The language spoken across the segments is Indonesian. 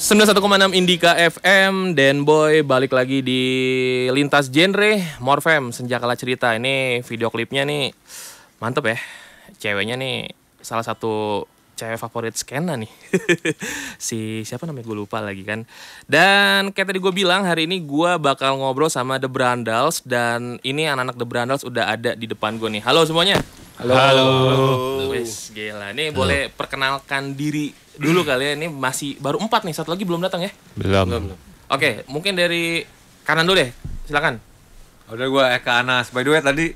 91,6 Indika FM Dan Boy balik lagi di lintas genre Morfem Senjakala Cerita Ini video klipnya nih mantep ya Ceweknya nih salah satu cewek favorit skena nih Si siapa namanya gue lupa lagi kan Dan kayak tadi gue bilang hari ini gue bakal ngobrol sama The Brandals Dan ini anak-anak The Brandals udah ada di depan gue nih Halo semuanya Halo Halo, Halo. Wes, gila Nih boleh perkenalkan diri dulu kali ya ini masih baru empat nih satu lagi belum datang ya belum, belum. oke okay, mungkin dari kanan dulu deh silakan udah gue Eka Anas by the way tadi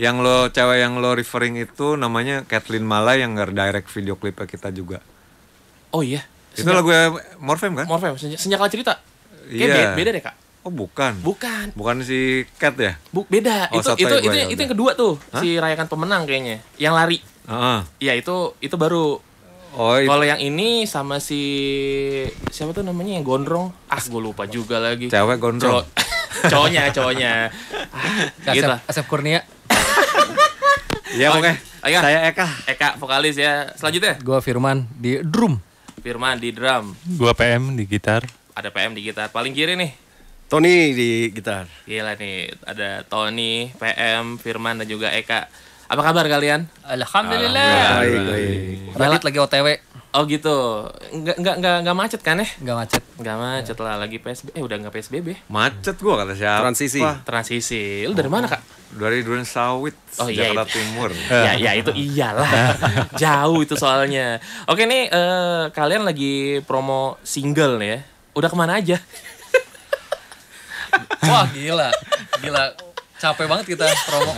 yang lo cewek yang lo referring itu namanya Kathleen Mala yang nggak direct video klipnya kita juga oh iya itu lagu Morfem kan Morfem senj senjak cerita Iya. Yeah. beda deh kak Oh bukan. Bukan. Bukan si Cat ya? Bu, beda. Oh, itu itu ya itu, ya, itu, yang kedua tuh, Hah? si rayakan pemenang kayaknya. Yang lari. Iya, uh -huh. itu itu baru Oh, kalau yang ini sama si siapa tuh namanya yang gondrong? Ah, gue lupa juga lagi. Cewek gondrong. Cowok, cowoknya, cowoknya. Ah, gitu. Asep, Asep Kurnia. Iya, oke. Okay. Saya Eka. Eka vokalis ya. Selanjutnya gua Firman di drum. Firman di drum. Gua PM di gitar. Ada PM di gitar. Paling kiri nih. Tony di gitar. Gila nih, ada Tony, PM, Firman dan juga Eka. Apa kabar kalian? Alhamdulillah. Alhamdulillah. baik. lagi OTW. Oh gitu. Enggak enggak enggak enggak macet kan ya? Eh? Enggak macet. Enggak macet lah lagi PSB. Eh udah enggak PSBB. Macet gua kata siapa? Transisi. Transisi. Lu dari mana, Kak? Dari Duren Sawit, oh, iya, Jakarta itu. Timur. ya, ya itu iyalah. Jauh itu soalnya. Oke nih uh, kalian lagi promo single nih ya. Udah kemana aja? Wah, gila. Gila. Capek banget kita promo.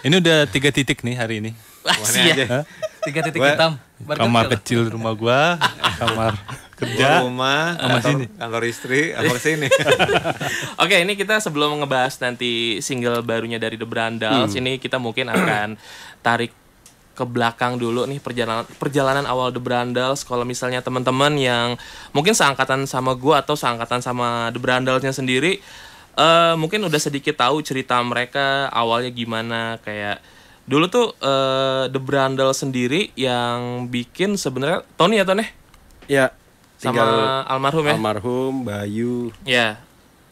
Ini udah tiga titik nih hari ini. Ah, Warna ya. Tiga titik gua, hitam. Barang kamar kecil, kecil rumah gua, kamar kerja, rumah, kantor, sini. kantor istri, kantor sini. Oke, ini kita sebelum ngebahas nanti single barunya dari The Brandals, hmm. ini kita mungkin akan tarik ke belakang dulu nih perjalanan perjalanan awal The Brandals kalau misalnya teman-teman yang mungkin seangkatan sama gue atau seangkatan sama The Brandalsnya sendiri uh, mungkin udah sedikit tahu cerita mereka awalnya gimana kayak dulu tuh uh, The Brandel sendiri yang bikin sebenarnya Tony ya Tony? Ya. Sama almarhum ya. Almarhum Bayu. Ya.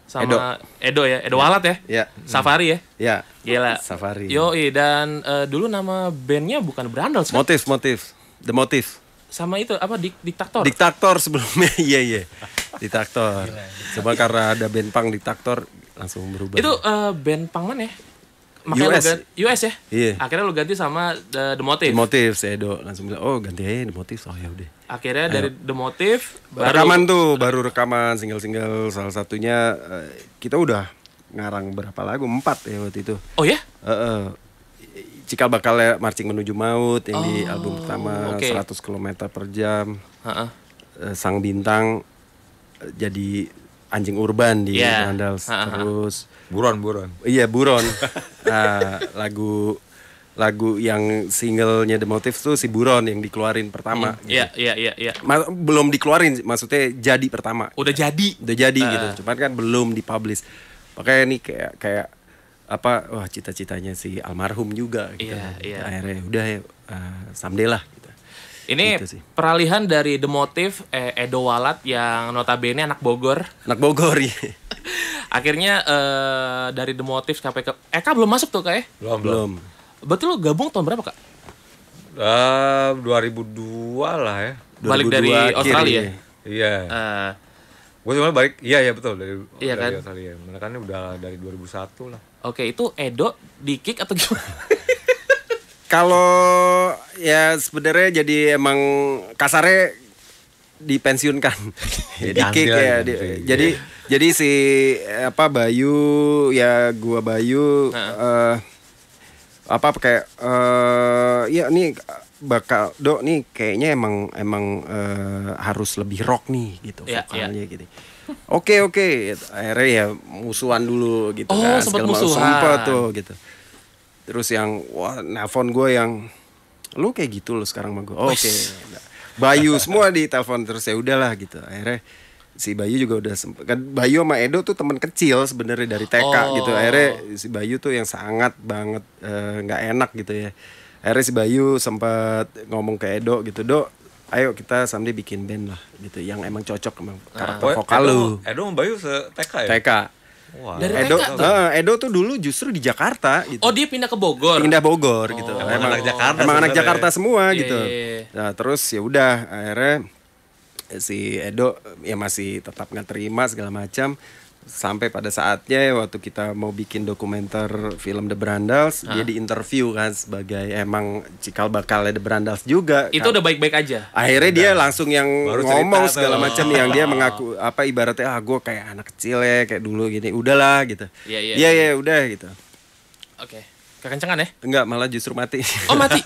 Sama Edo, Edo ya, Edo ya. Walat ya. ya. Safari ya. Ya. Gila. Safari. Yo, dan uh, dulu nama bandnya bukan Brandel. Kan? Motif, motif. The Motif. Sama itu apa dik diktator? Diktator sebelumnya. Iya, iya. Diktator. Coba karena ada band pang diktator langsung berubah. Itu uh, band punk mana ya? Makanya US. Lo US ya? Iya. Yeah. Akhirnya lo ganti sama The, eh, The Motive. The Motive, saya do langsung bilang, oh ganti aja The Motive, oh ya udah. Akhirnya Ayo. dari The Motive baru... Rekaman tuh, baru rekaman single-single salah satunya eh, kita udah ngarang berapa lagu, empat ya waktu itu. Oh ya? Uh, uh, cikal bakal marching menuju maut yang oh, di album pertama okay. 100 km per jam. Uh -uh. Sang bintang jadi anjing urban di yeah. Randals terus buron buron iya buron nah, lagu lagu yang singlenya The Motif tuh si Buron yang dikeluarin pertama. Hmm. Iya, gitu. iya iya iya. Belum dikeluarin maksudnya jadi pertama. Udah jadi. Udah jadi uh. gitu. Ah. Cuman kan belum dipublish. Makanya nih kayak kayak apa wah cita-citanya si almarhum juga gitu. Iya, iya. Akhirnya udah ya uh, someday lah ini gitu peralihan dari The Motif eh, Edo Walat yang notabene anak Bogor. Anak Bogor iya. Akhirnya eh, dari The Motif sampai ke Eka belum masuk tuh kak ya? Belum, belum. Berarti lo gabung tahun berapa, Kak? Uh, eh, 2002 lah ya. Balik dari Australia. Iya. Uh, ya? iya. eh. gue sebenarnya balik iya iya betul dari, iya dari kan? Australia. Mereka udah dari 2001 lah. Oke, itu Edo di kick atau gimana? Kalau ya sebenarnya jadi emang kasarnya dipensiunkan. Ya, di kick ya. Di, gitu. eh, jadi iya. jadi si eh, apa Bayu ya gua Bayu uh, apa kayak uh, ya nih bakal dok nih kayaknya emang emang uh, harus lebih rock nih gitu iya, iya. vokalnya yeah. gitu. Oke oke gitu. akhirnya ya musuhan dulu gitu oh, kan. sempat musuhan. sempat tuh gitu terus yang wah nelfon gue yang lu kayak gitu lo sekarang sama gue oh, oke okay. Bayu semua di telepon terus ya udahlah gitu akhirnya si Bayu juga udah sempet, kan Bayu sama Edo tuh teman kecil sebenarnya dari TK oh. gitu akhirnya si Bayu tuh yang sangat banget eh, nggak uh, enak gitu ya akhirnya si Bayu sempat ngomong ke Edo gitu dok ayo kita sambil bikin band lah gitu yang emang cocok sama karakter nah, vokal lu Edo sama Bayu se TK ya TK Wow. Dari Edo, tuh. Eh, Edo tuh dulu justru di Jakarta gitu. Oh, dia pindah ke Bogor. Pindah Bogor gitu. oh. gitu. Emang, emang anak Jakarta. Emang anak Jakarta semua yeah, gitu. Iya, iya. Nah, terus ya udah akhirnya si Edo ya masih tetap nggak terima segala macam sampai pada saatnya waktu kita mau bikin dokumenter film The Brandals, dia ah. diinterview kan sebagai emang cikal bakalnya The Brandals juga. Itu kan. udah baik-baik aja. Akhirnya Brandals. dia langsung yang Baru ngomong cerita, segala macam ah. yang dia mengaku apa ibaratnya ah gue kayak anak kecil ya kayak dulu gini, udahlah gitu. Iya iya. Iya, iya udah gitu. Oke. Okay. Kekencengan ya? Enggak, malah justru mati. Oh mati.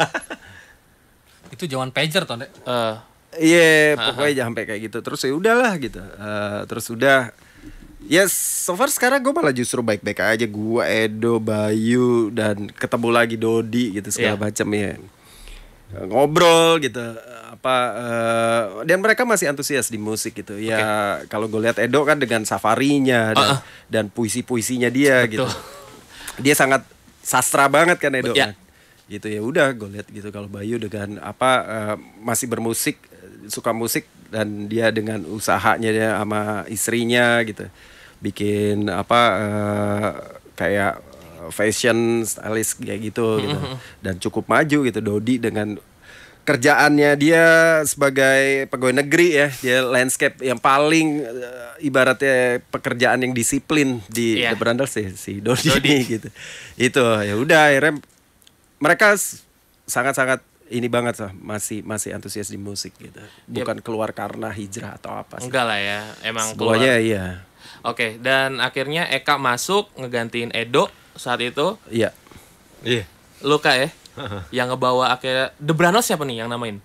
itu Jawan pager tuh, Dek. Eh. Iya, yeah, ah, pokoknya uh -huh. sampai kayak gitu. Terus ya udahlah gitu. Uh, terus udah Yes, so far sekarang gue malah justru baik-baik aja gue Edo, Bayu dan ketemu lagi Dodi gitu segala yeah. macam ya ngobrol gitu apa uh, dan mereka masih antusias di musik gitu okay. ya kalau gue lihat Edo kan dengan safarinya dan, uh -uh. dan puisi-puisinya dia Betul. gitu dia sangat sastra banget kan Edo yeah. gitu ya udah gue lihat gitu kalau Bayu dengan apa uh, masih bermusik suka musik dan dia dengan usahanya dia sama istrinya gitu bikin apa uh, kayak eh, fashion stylist kayak gitu hmm, gitu hmm, hmm. dan cukup maju gitu Dodi dengan kerjaannya dia sebagai pegawai negeri ya dia landscape yang paling uh, ibaratnya pekerjaan yang disiplin di yeah. The si, si Dodi, Dodi. gitu itu ya udah akhirnya mereka sangat-sangat ini banget sah masih masih antusias di musik gitu bukan keluar karena hijrah atau apa sih. enggak lah ya emang semuanya keluar. iya Oke, dan akhirnya Eka masuk ngegantiin Edo saat itu. Iya. Iya. Luka ya. yang ngebawa akhirnya The Branos siapa nih yang namain?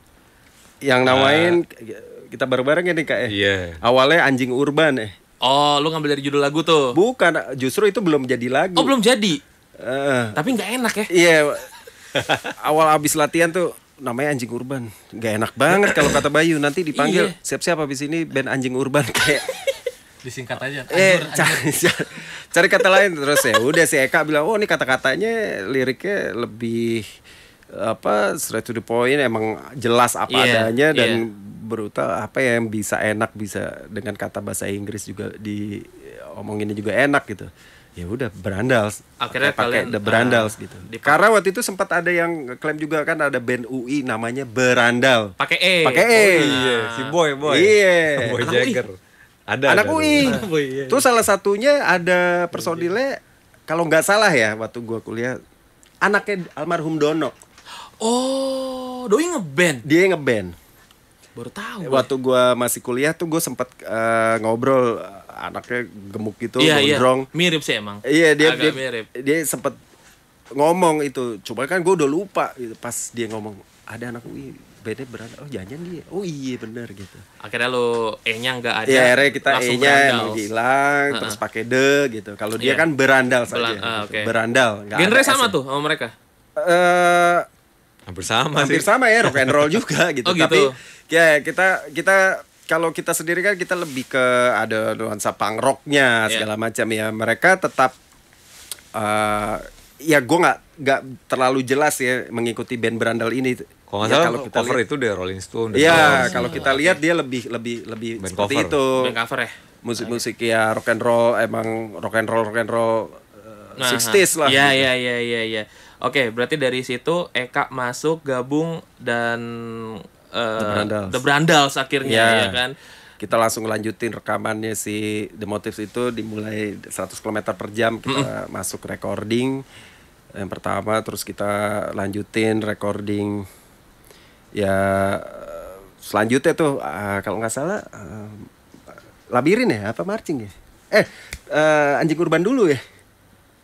Yang ah. namain uh, kita bareng-bareng ya nih Kak. Ya? Iya. Awalnya anjing urban eh. Oh, lu ngambil dari judul lagu tuh. Bukan, justru itu belum jadi lagu. Oh, belum jadi. Uh, Tapi nggak enak ya. Iya. Yeah. Awal abis latihan tuh namanya anjing urban Gak enak banget kalau kata Bayu nanti dipanggil iya. siap-siap iya. habis ini band anjing urban kayak disingkat aja. Eh, anjur, eh, Cari, cari, cari kata lain terus ya. Udah si Eka bilang, "Oh, ini kata-katanya liriknya lebih apa straight to the point emang jelas apa yeah, adanya dan yeah. brutal apa yang bisa enak bisa dengan kata bahasa Inggris juga di omonginnya juga enak gitu." ya udah berandal akhirnya pakai the berandal uh, ah, gitu dipakai. karena waktu itu sempat ada yang klaim juga kan ada band UI namanya berandal pakai e pakai e oh, iya. iya si boy boy iya boy jagger ada anak ada, UI ada. Nah. Oh, iya, iya. terus salah satunya ada personilnya iya, kalau nggak salah ya waktu gua kuliah anaknya almarhum Dono oh doi ngeband dia ngeband baru tahu waktu gue. gua masih kuliah tuh gue sempat uh, eh, ngobrol anaknya gemuk gitu yeah, gondrong yeah. mirip sih emang iya yeah, dia sempet dia dia sempat ngomong itu Coba kan gue udah lupa pas dia ngomong ada anak UI bandnya berat oh jangan dia oh iya bener gitu akhirnya lo e nya nggak ada ya akhirnya kita e nya hilang terus pakai de gitu kalau dia iya. kan berandal saja ah, berandal gak genre sama tuh sama mereka uh, hampir sama hampir sama ya rock and roll juga oh, gitu, oh, gitu. tapi ya kita kita kalau kita sendiri kan kita lebih ke ada nuansa punk rocknya iya. segala macam ya mereka tetap uh, ya gue nggak nggak terlalu jelas ya mengikuti band berandal ini kalau nggak ya, salah iya, kalau kita cover liat, itu dari Rolling Stone. Iya, kalau kita lihat dia lebih lebih lebih band seperti cover. itu. Band cover ya. Musik-musik ya rock and roll emang rock and roll rock and roll uh, nah, 60s lah. Iya iya iya iya Ya. Oke, berarti dari situ Eka masuk gabung dan uh, The Brandals, The Brandals akhirnya yeah. ya kan. Kita langsung lanjutin rekamannya si The Motives itu dimulai 100 km per jam kita mm -mm. masuk recording yang pertama terus kita lanjutin recording ya selanjutnya tuh uh, kalau nggak salah uh, labirin ya apa marching ya eh uh, anjing urban dulu ya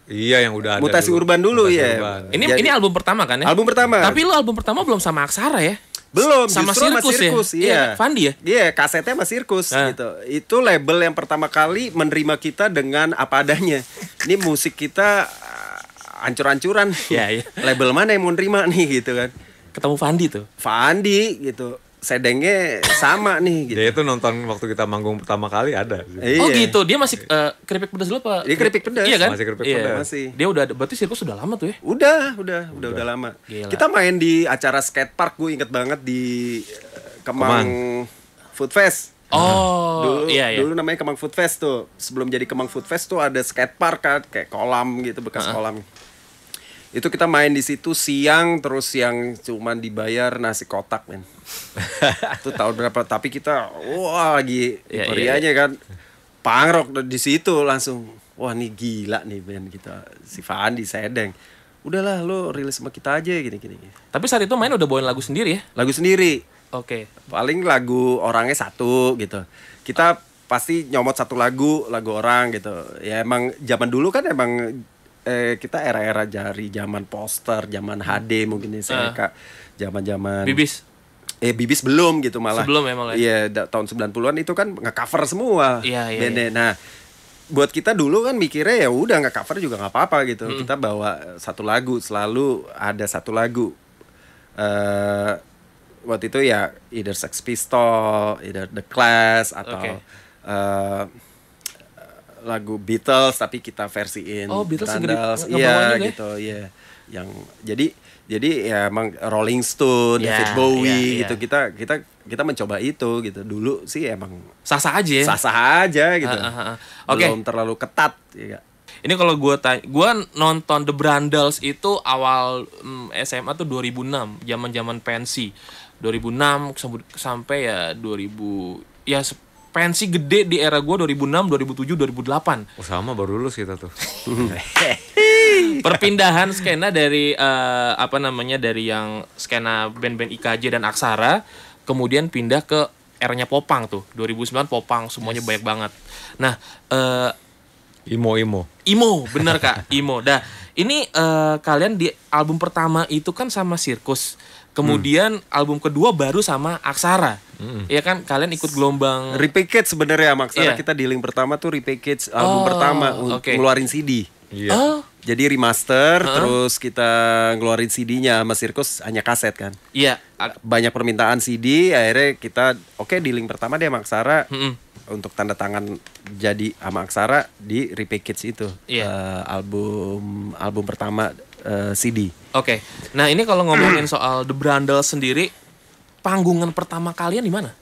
Iya yang udah Mutasi dulu. Urban dulu Mutasi ya. Urban. Ini Jadi, ini album pertama kan ya? Album pertama. Tapi lo album pertama belum sama Aksara ya? Belum, sama justru sirkus, sama sirkus ya? iya. iya. Kan, Fandi ya? Iya, kasetnya sama sirkus nah. gitu. Itu label yang pertama kali menerima kita dengan apa adanya. Ini musik kita ah, ancur-ancuran Iya, iya. Label mana yang mau nerima nih gitu kan ketemu Fandi tuh Fandi gitu sedengnya sama nih gitu. Dia itu nonton waktu kita manggung pertama kali ada. gitu. Oh gitu, dia masih uh, keripik pedas dulu apa? Dia keripik pedas. Iya kan? Masih keripik iya. pedas. Masih. Dia udah berarti sirkus sudah lama tuh ya? Udah, udah, udah, udah, lama. Gila. Kita main di acara skate park gue inget banget di uh, Kemang, Kemang. Food Fest. Oh, dulu, iya, iya. dulu namanya Kemang Food Fest tuh. Sebelum jadi Kemang Food Fest tuh ada skatepark kan, kayak kolam gitu bekas uh -huh. kolam itu kita main di situ siang terus yang cuman dibayar nasi kotak men itu tahun berapa tapi kita wah lagi yeah, Koreanya iya, iya. kan pangrok di situ langsung wah nih gila nih men kita si Fandi sedeng udahlah lo rilis sama kita aja gini gini tapi saat itu main udah bawain lagu sendiri ya lagu sendiri oke okay. paling lagu orangnya satu gitu kita pasti nyomot satu lagu lagu orang gitu ya emang zaman dulu kan emang eh, kita era-era jari zaman poster, zaman HD mungkin ini ya, saya uh. kak, zaman-zaman bibis. Eh bibis belum gitu malah. Sebelum ya Iya, da- tahun 90-an itu kan nge-cover semua. Iya, iya. iya. Nah, buat kita dulu kan mikirnya ya udah nggak cover juga nggak apa-apa gitu. Hmm. Kita bawa satu lagu selalu ada satu lagu. Uh, waktu itu ya either Sex Pistol, either The Clash atau okay. uh, eh, lagu Beatles tapi kita versiin oh, Beatles Sandals, iya ya? gitu, iya. Yang jadi jadi ya emang Rolling Stone, yeah, David Bowie yeah, yeah. gitu kita kita kita mencoba itu gitu. Dulu sih emang sah-sah aja. Ya? Sah-sah aja gitu. Uh, ah, uh, ah, uh. Ah, okay. Belum terlalu ketat ya Ini kalau gue tanya, gue nonton The Brandals itu awal mm, SMA tuh 2006, zaman zaman pensi. 2006 sampai ya 2000 ya pensi gede di era gue 2006, 2007, 2008. Oh, sama baru lulus kita tuh. Perpindahan skena dari uh, apa namanya dari yang skena band-band IKJ dan Aksara kemudian pindah ke eranya Popang tuh. 2009 Popang semuanya yes. banyak banget. Nah, uh, Imo Imo. Imo, bener Kak, Imo. Dah ini uh, kalian di album pertama itu kan sama Sirkus. Kemudian hmm. album kedua baru sama Aksara. Hmm. Ya kan kalian ikut gelombang repackage sebenarnya sama Aksara yeah. kita link pertama tuh repackage album oh, pertama okay. ngeluarin CD. Iya. iya. Oh. Jadi remaster, huh? terus kita ngeluarin CD-nya sama Sirkus hanya kaset kan? Iya. Yeah. Banyak permintaan CD, akhirnya kita oke okay, link pertama deh maksara. Mm -hmm untuk tanda tangan jadi sama Aksara di repackage itu yeah. Iya. uh, album album pertama uh, eh, CD. Oke. Okay. Nah, ini kalau ngomongin soal The Brandel sendiri panggungan pertama kalian di mana?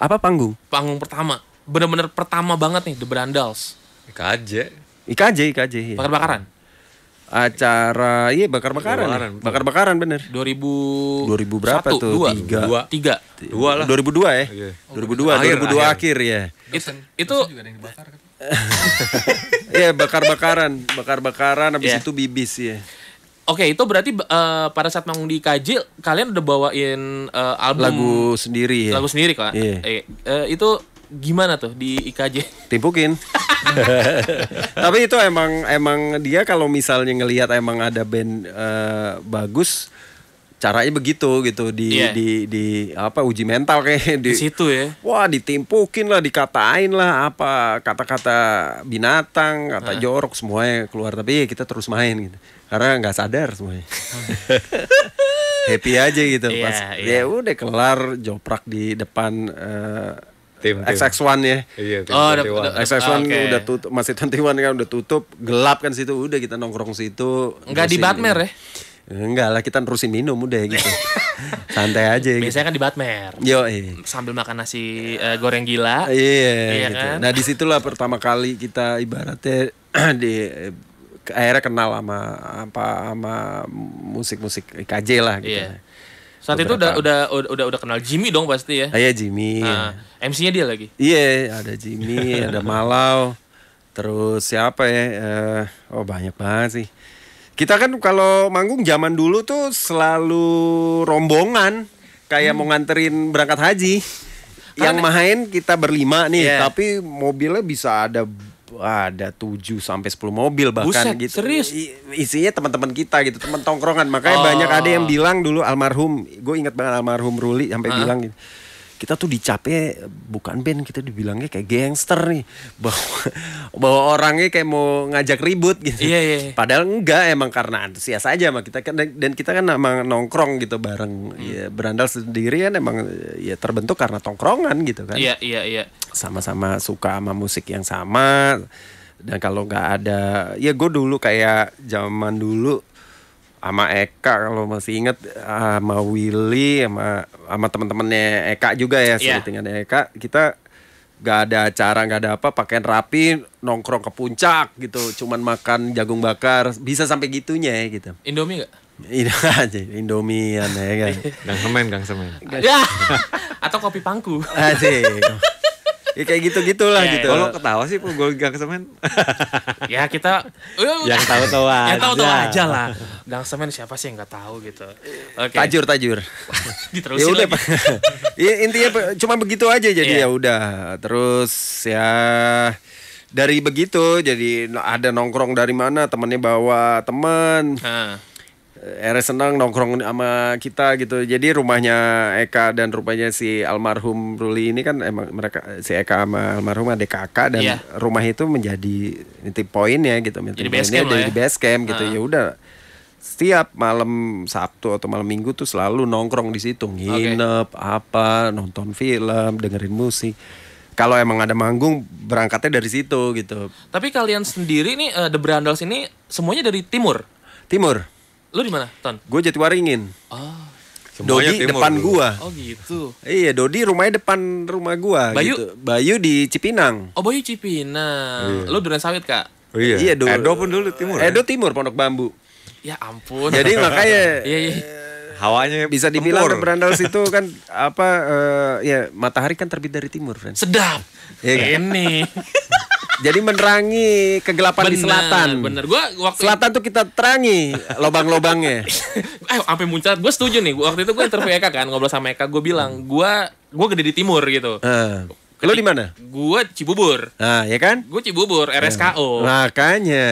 Apa panggung? Panggung pertama. Bener-bener pertama banget nih The Brandals. IKJ. IKJ, IKJ. Ya. Bakar-bakaran acara iya bakar-bakaran. Bakar-bakaran bener. 2000 2000 berapa 1, tuh? dua tiga dua 3. 2 lah. 2002 ya. Okay. 2002, akhir, 2002 akhir, akhir ya. It, itu kan? Iya, bakar-bakaran, bakar-bakaran habis yeah. itu bibis ya. Oke, itu berarti uh, pada saat manggung di KJ kalian udah bawain uh, album lagu sendiri ya. Lagu sendiri kan? Yeah. Eh, uh, itu gimana tuh di IKJ? Timpukin. Tapi itu emang emang dia kalau misalnya ngelihat emang ada band uh, bagus caranya begitu gitu di yeah. di di apa uji mental kayak di, di situ ya. Wah, ditimpukin lah, dikatain lah apa kata-kata binatang, kata uh. jorok semuanya keluar tapi ya kita terus main gitu. Karena nggak sadar semuanya. Happy aja gitu yeah, pas. Yeah. Iya. Ya udah kelar joprak di depan uh, tim, tim. XX1 ya. Iya, tim oh, udah, XX1 oh, okay. udah tutup, masih 21 kan udah tutup, gelap kan situ, udah kita nongkrong situ. Enggak di Batmer ya? Enggak lah, kita nerusin minum udah gitu. Santai aja gitu. Biasanya kan di Batmer. Yo, iya. Sambil makan nasi e, goreng gila. Iya, iya gitu. kan? Nah, disitulah pertama kali kita ibaratnya di eh, akhirnya kenal sama apa sama musik-musik IKJ lah gitu. iya. Saat itu udah, udah udah udah kenal Jimmy dong pasti ya. Ah, iya Jimmy. Nah, MC-nya dia lagi. Iya, ada Jimmy, ada Malau. Terus siapa ya? Uh, oh banyak banget sih. Kita kan kalau manggung zaman dulu tuh selalu rombongan kayak hmm. mau nganterin berangkat haji. yang main kita berlima nih, yeah. tapi mobilnya bisa ada ada 7 sampai 10 mobil bahkan Buset, gitu. Serius? Isinya teman-teman kita gitu, teman tongkrongan. Makanya oh. banyak ada yang bilang dulu almarhum, gue ingat banget almarhum Ruli sampai uh. bilang gitu kita tuh dicape bukan band kita dibilangnya kayak gangster nih bahwa bahwa orangnya kayak mau ngajak ribut gitu iya, iya. iya. padahal enggak emang karena antusias aja mah kita kan dan kita kan emang nongkrong gitu bareng hmm. ya berandal sendiri kan emang ya terbentuk karena tongkrongan gitu kan iya iya iya sama-sama suka sama musik yang sama dan kalau nggak ada ya gue dulu kayak zaman dulu sama Eka kalau masih ingat, ah, sama Willy sama sama teman-temannya Eka juga ya yeah. Iya. dengan Eka kita gak ada acara gak ada apa pakaian rapi nongkrong ke puncak gitu cuman makan jagung bakar bisa sampai gitunya ya gitu Indomie gak? Iya, Indomie Indomian ya kan. Gang semen, gang semen. Atau kopi pangku. Asik. ya kayak gitu gitulah iya, iya. gitu. Kalau ketawa sih gue Gang Semen. ya kita eh, ya, yang tahu tahu aja. Yang tahu tahu aja lah. Gang Semen siapa sih yang nggak tahu gitu. Okay. Tajur tajur. ya udah, pak. ya, intinya cuma begitu aja jadi yeah. ya udah. Terus ya dari begitu jadi ada nongkrong dari mana temennya bawa teman. Eres senang nongkrong sama kita gitu. Jadi rumahnya Eka dan rumahnya si almarhum Ruli ini kan emang mereka si Eka sama almarhum ada kakak dan yeah. rumah itu menjadi titik poin gitu, ya gitu. Jadi ah. base camp dari ya. base camp gitu. Ya udah setiap malam Sabtu atau malam Minggu tuh selalu nongkrong di situ, nginep, okay. apa, nonton film, dengerin musik kalau emang ada manggung berangkatnya dari situ gitu. Tapi kalian sendiri nih uh, The Brandals ini semuanya dari timur. Timur. Lu di mana, Ton? Gue Jatiwaringin. Oh. Semuanya Dodi depan dulu. gua. Oh gitu. Iya, Dodi rumahnya depan rumah gua Bayu? gitu. Bayu di Cipinang. Oh, Bayu Cipinang. Iya. Lu Duren Sawit, Kak? Oh, iya. iya Edo, Edo pun dulu timur. Edo ya? timur Pondok Bambu. Ya ampun. Jadi makanya iya, iya. Eh, Hawanya bisa dibilang tempur. Kan berandal situ kan apa uh, ya matahari kan terbit dari timur, friend. Sedap. Ya, kan? Ini. Jadi menerangi kegelapan bener, di selatan. Bener, gua waktu selatan tuh kita terangi lobang-lobangnya. Eh, sampai muncrat. Gue setuju nih. Waktu itu gue interview Eka kan, ngobrol sama Eka. Gue bilang, gue gue gede di timur gitu. Uh. Eh, Lo di mana? Gue Cibubur. Ah, ya kan? Gue Cibubur, RSKO. Ya. Eh, makanya,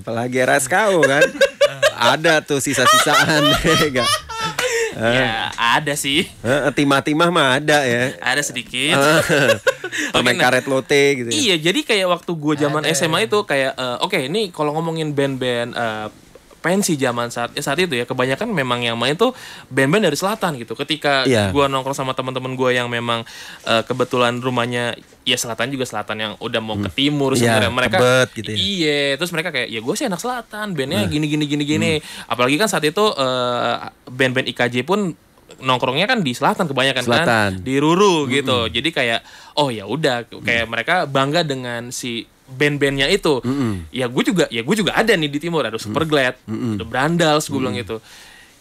apalagi RSKO kan. Ada tuh sisa-sisaan. Ya kan? Ya ada sih. Timah-timah mah ada ya. Ada sedikit. Pemain nah. karet lote gitu. Ya. Iya, jadi kayak waktu gua zaman SMA itu kayak uh, oke ini kalau ngomongin band-band uh, pensi zaman saat ya saat itu ya kebanyakan memang yang main tuh band-band dari selatan gitu. Ketika yeah. gua nongkrong sama teman-teman gue yang memang uh, kebetulan rumahnya ya selatan juga selatan yang udah mau ke hmm. timur iya, sebenarnya yeah, mereka tebet, gitu ya. iya terus mereka kayak ya gue sih anak selatan bandnya nah. gini gini gini gini hmm. apalagi kan saat itu uh, band-band IKJ pun nongkrongnya kan di selatan kebanyakan kan? selatan. kan di Ruru hmm. gitu. Jadi kayak oh ya udah kayak mm. mereka bangga dengan si band-bandnya itu mm -hmm. ya gue juga ya gue juga ada nih di timur ada Superglad mm -hmm. ada Brandals gue mm -hmm. bilang gitu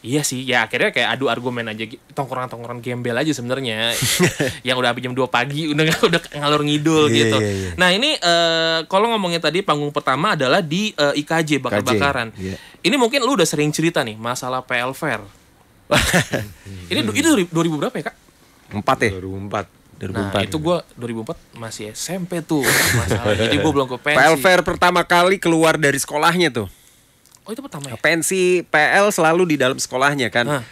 Iya sih, ya akhirnya kayak adu argumen aja, tongkrongan-tongkrongan gembel aja sebenarnya, yang udah habis jam 2 pagi, udah udah ngalur ngidul yeah, gitu. Yeah, yeah. Nah ini uh, kalau ngomongnya tadi panggung pertama adalah di uh, eh, IKJ bakar-bakaran. Yeah. Ini mungkin lu udah sering cerita nih masalah PL Fair. ini itu 2000 berapa ya kak? Empat ya. 2004. 2004. Nah, itu gitu. gua 2004 masih SMP tuh masalah. Jadi gua belum ke pensi. PLVR pertama kali keluar dari sekolahnya tuh. Oh, itu pertama ya? Pensi PL selalu di dalam sekolahnya kan. Hah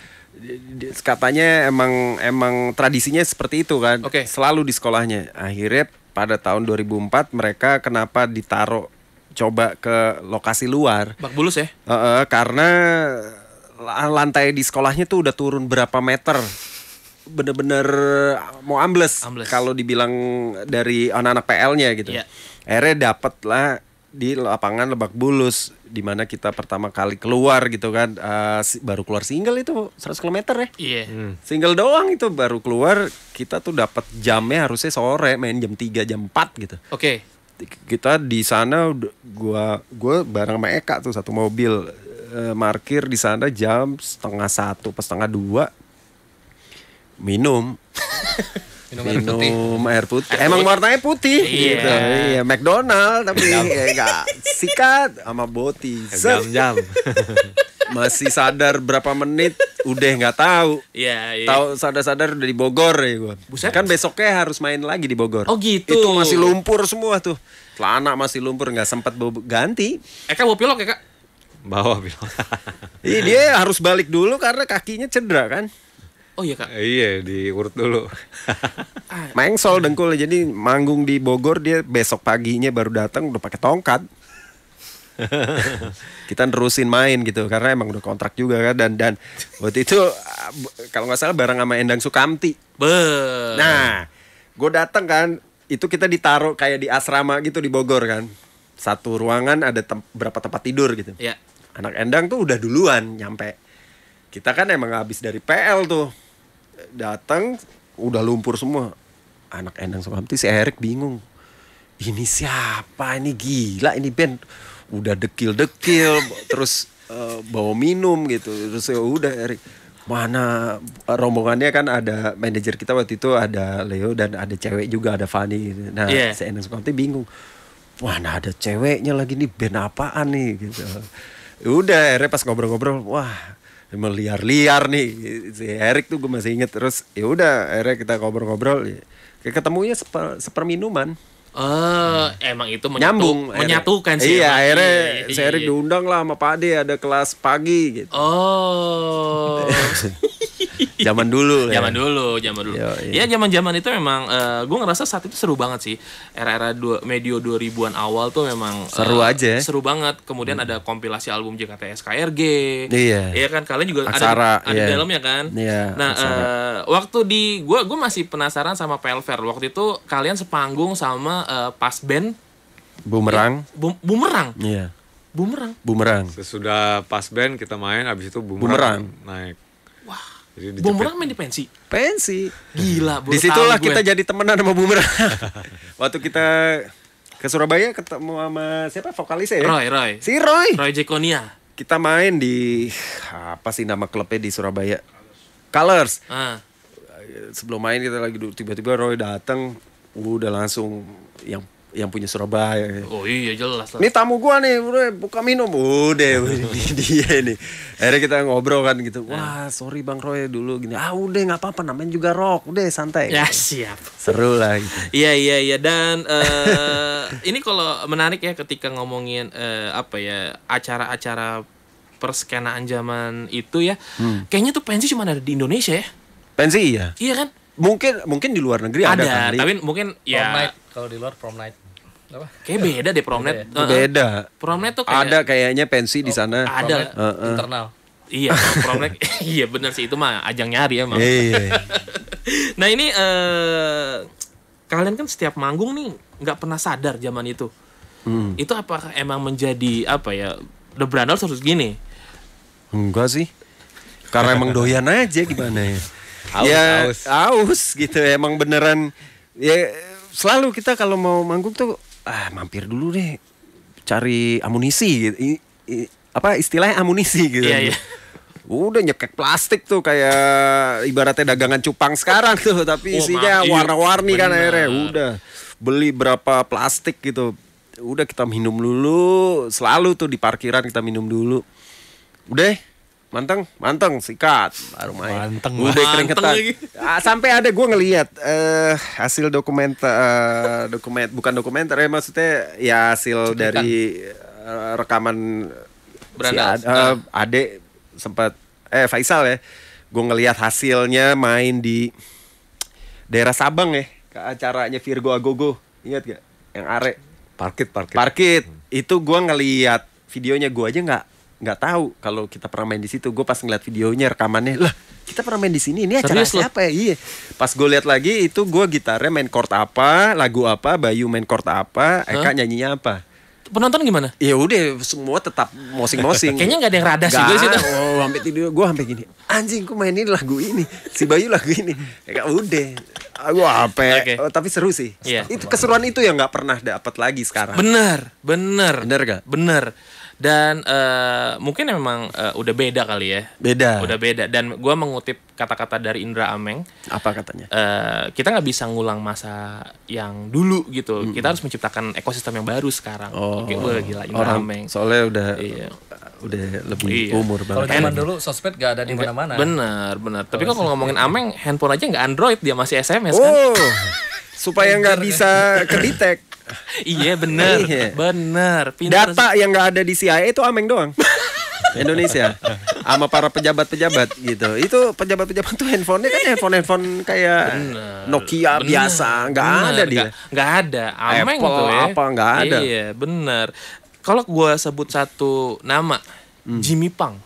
katanya emang emang tradisinya seperti itu kan okay. selalu di sekolahnya akhirnya pada tahun 2004 mereka kenapa ditaruh coba ke lokasi luar bak bulus ya e -e, karena lantai di sekolahnya tuh udah turun berapa meter bener-bener mau ambles, ambles. kalau dibilang dari anak-anak PL-nya gitu. Yeah. Akhirnya dapat lah di lapangan Lebak Bulus di mana kita pertama kali keluar gitu kan uh, baru keluar single itu 100 km ya. Yeah. Hmm. Single doang itu baru keluar kita tuh dapat jamnya harusnya sore main jam 3 jam 4 gitu. Oke. Okay. Kita di sana gua gua bareng sama Eka tuh satu mobil uh, markir di sana jam setengah satu pas setengah dua minum minum, air putih. putih. Emang warnanya putih iya. gitu. Iya, McDonald tapi ya enggak sikat sama boti. Jam-jam. Masih sadar berapa menit udah nggak tahu. Iya, iya. Tahu sadar-sadar udah di Bogor ya gua. Buset. Kan besoknya harus main lagi di Bogor. Oh gitu. Itu masih lumpur semua tuh. Celana masih lumpur nggak sempat ganti. Eka mau pilok ya, Kak? Bawa pilok. Iya, dia harus balik dulu karena kakinya cedera kan. Oh iya kak. Iya diurut dulu. Ah. Sol dengkul jadi manggung di Bogor dia besok paginya baru datang udah pakai tongkat. kita nerusin main gitu karena emang udah kontrak juga kan dan dan waktu itu kalau nggak salah bareng sama Endang Sukamti. Be. Nah, gue datang kan itu kita ditaruh kayak di asrama gitu di Bogor kan. Satu ruangan ada tem berapa tempat tidur gitu. Iya. Anak Endang tuh udah duluan nyampe. Kita kan emang habis dari PL tuh datang udah lumpur semua. Anak Endang Sukamti si Erik bingung. Ini siapa? Ini gila ini band udah dekil-dekil terus uh, bawa minum gitu. Terus ya udah Erik mana eh, rombongannya kan ada manajer kita waktu itu ada Leo dan ada cewek juga ada Fani gitu. nah yeah. si Endang Sukamti bingung mana ada ceweknya lagi nih band apaan nih gitu udah Erik pas ngobrol-ngobrol wah emang liar-liar nih si Erik tuh gue masih inget terus ya udah Erik kita ngobrol-ngobrol kayak ketemunya seper, seper minuman Oh, hmm. emang itu menyatu, nyambung, menyatukan sih. Iya, ya, akhirnya saya iya, iya. diundang lah sama Pak Ade ada kelas pagi gitu. Oh. Iya. Ya. zaman dulu zaman dulu zaman dulu Yo, iya. ya zaman zaman itu memang uh, eh, gue ngerasa saat itu seru banget sih era-era dua, medio 2000-an awal tuh memang seru uh, aja seru banget kemudian hmm. ada kompilasi album JKT SKRG iya ya kan kalian juga Aksara, ada ada iya. dalam dalamnya kan iya, nah uh, waktu di gue gue masih penasaran sama Pelver waktu itu kalian sepanggung sama uh, pas band bumerang ya, bu, bumerang iya bumerang bumerang sesudah pas band kita main abis itu bumerang, bumerang. naik jadi Bumerang main di pensi. Pensi. Gila, Di situlah kita jadi temenan sama Bumerang. Waktu kita ke Surabaya ketemu sama siapa vokalisnya ya? Roy, Roy. Si Roy. Roy Jekonia. Kita main di apa sih nama klubnya di Surabaya? Colors. Ah. Sebelum main kita lagi tiba-tiba Roy datang, udah langsung yang yang punya Surabaya. Oh iya jelas Ini tamu gua nih, bro, buka minum. Udah dia nih. Akhirnya kita ngobrol kan gitu. Ya. Wah, sorry Bang Roy dulu gini. Ah, udah nggak apa-apa namanya juga rock. Udah santai. Ya siap. Seru lah gitu. Iya iya iya dan uh, ini kalau menarik ya ketika ngomongin uh, apa ya acara-acara perskenaan zaman itu ya. Hmm. Kayaknya tuh pensi cuma ada di Indonesia ya. Pensi ya? Iya kan? mungkin mungkin di luar negeri ada, ada kali. tapi mungkin ya kalau di luar prom night apa? Kayak beda deh prom night. Beda. Uh beda. Prom night tuh kayak ada kayaknya pensi oh, di sana. Ada. Uh -uh. Internal. iya, prom night. iya benar sih itu mah ajang nyari ya, Mang. Iya. iya, iya. nah, ini uh, kalian kan setiap manggung nih nggak pernah sadar zaman itu. Hmm. Itu apa emang menjadi apa ya? The Brandals harus gini. Enggak sih. Karena emang doyan aja gimana ya. Aus, ya, aus. aus gitu emang beneran ya selalu kita kalau mau manggung tuh ah mampir dulu deh cari amunisi gitu. I, i, apa istilahnya amunisi gitu. Iya, iya. Udah nyekek plastik tuh kayak ibaratnya dagangan cupang sekarang tuh tapi oh, isinya warna-warni kan akhirnya. Udah beli berapa plastik gitu. Udah kita minum dulu, selalu tuh di parkiran kita minum dulu. Udah manteng manteng sikat baru main manteng udah keringetan lagi. Ah, sampai ada gue ngelihat uh, eh, hasil dokumenter uh, dokumen bukan dokumenter ya maksudnya ya hasil dari uh, rekaman Berandas. si uh, ade sempat eh Faisal ya gue ngelihat hasilnya main di daerah Sabang ya ke acaranya Virgo Agogo ingat gak yang are parkit parkit parkit itu gue ngelihat videonya gue aja nggak nggak tahu kalau kita pernah main di situ. Gue pas ngeliat videonya rekamannya, lah kita pernah main di sini. Ini acara Serius siapa ya? Iya. Pas gue lihat lagi itu gue gitarnya main chord apa, lagu apa, Bayu main chord apa, Eka huh? nyanyinya apa. Penonton gimana? Ya udah semua tetap mosing-mosing. Kayaknya nggak ada yang rada sih gue sih Oh, sampai tidur gue sampai gini. Anjing, gue mainin lagu ini. Si Bayu lagu ini. Eka udah. Aku apa? Okay. Oh, tapi seru sih. Yeah. Itu keseruan itu yang nggak pernah dapat lagi sekarang. Bener, bener. Bener gak? Bener dan uh, mungkin ya memang uh, udah beda kali ya beda udah beda dan gue mengutip kata-kata dari Indra Ameng apa katanya uh, kita nggak bisa ngulang masa yang dulu gitu mm -hmm. kita harus menciptakan ekosistem yang baru sekarang oh, oke gue gila Indra orang, Ameng soalnya udah iya. udah lebih iya. umur banget kalau zaman dulu sosmed gak ada di mana-mana bener bener tapi oh, kalau ngomongin Ameng handphone aja nggak Android dia masih SMS kan? oh. kan supaya nggak bisa kedetek. iya bener, benar. Iya. bener. Data yang nggak ada di CIA itu Ameng doang. Indonesia sama para pejabat-pejabat gitu itu pejabat-pejabat tuh handphonenya kan handphone handphone kayak bener, Nokia bener, biasa nggak ada dia nggak ada Ameng Apple tuh ya. apa nggak ada iya bener kalau gue sebut satu nama hmm. Jimmy Pang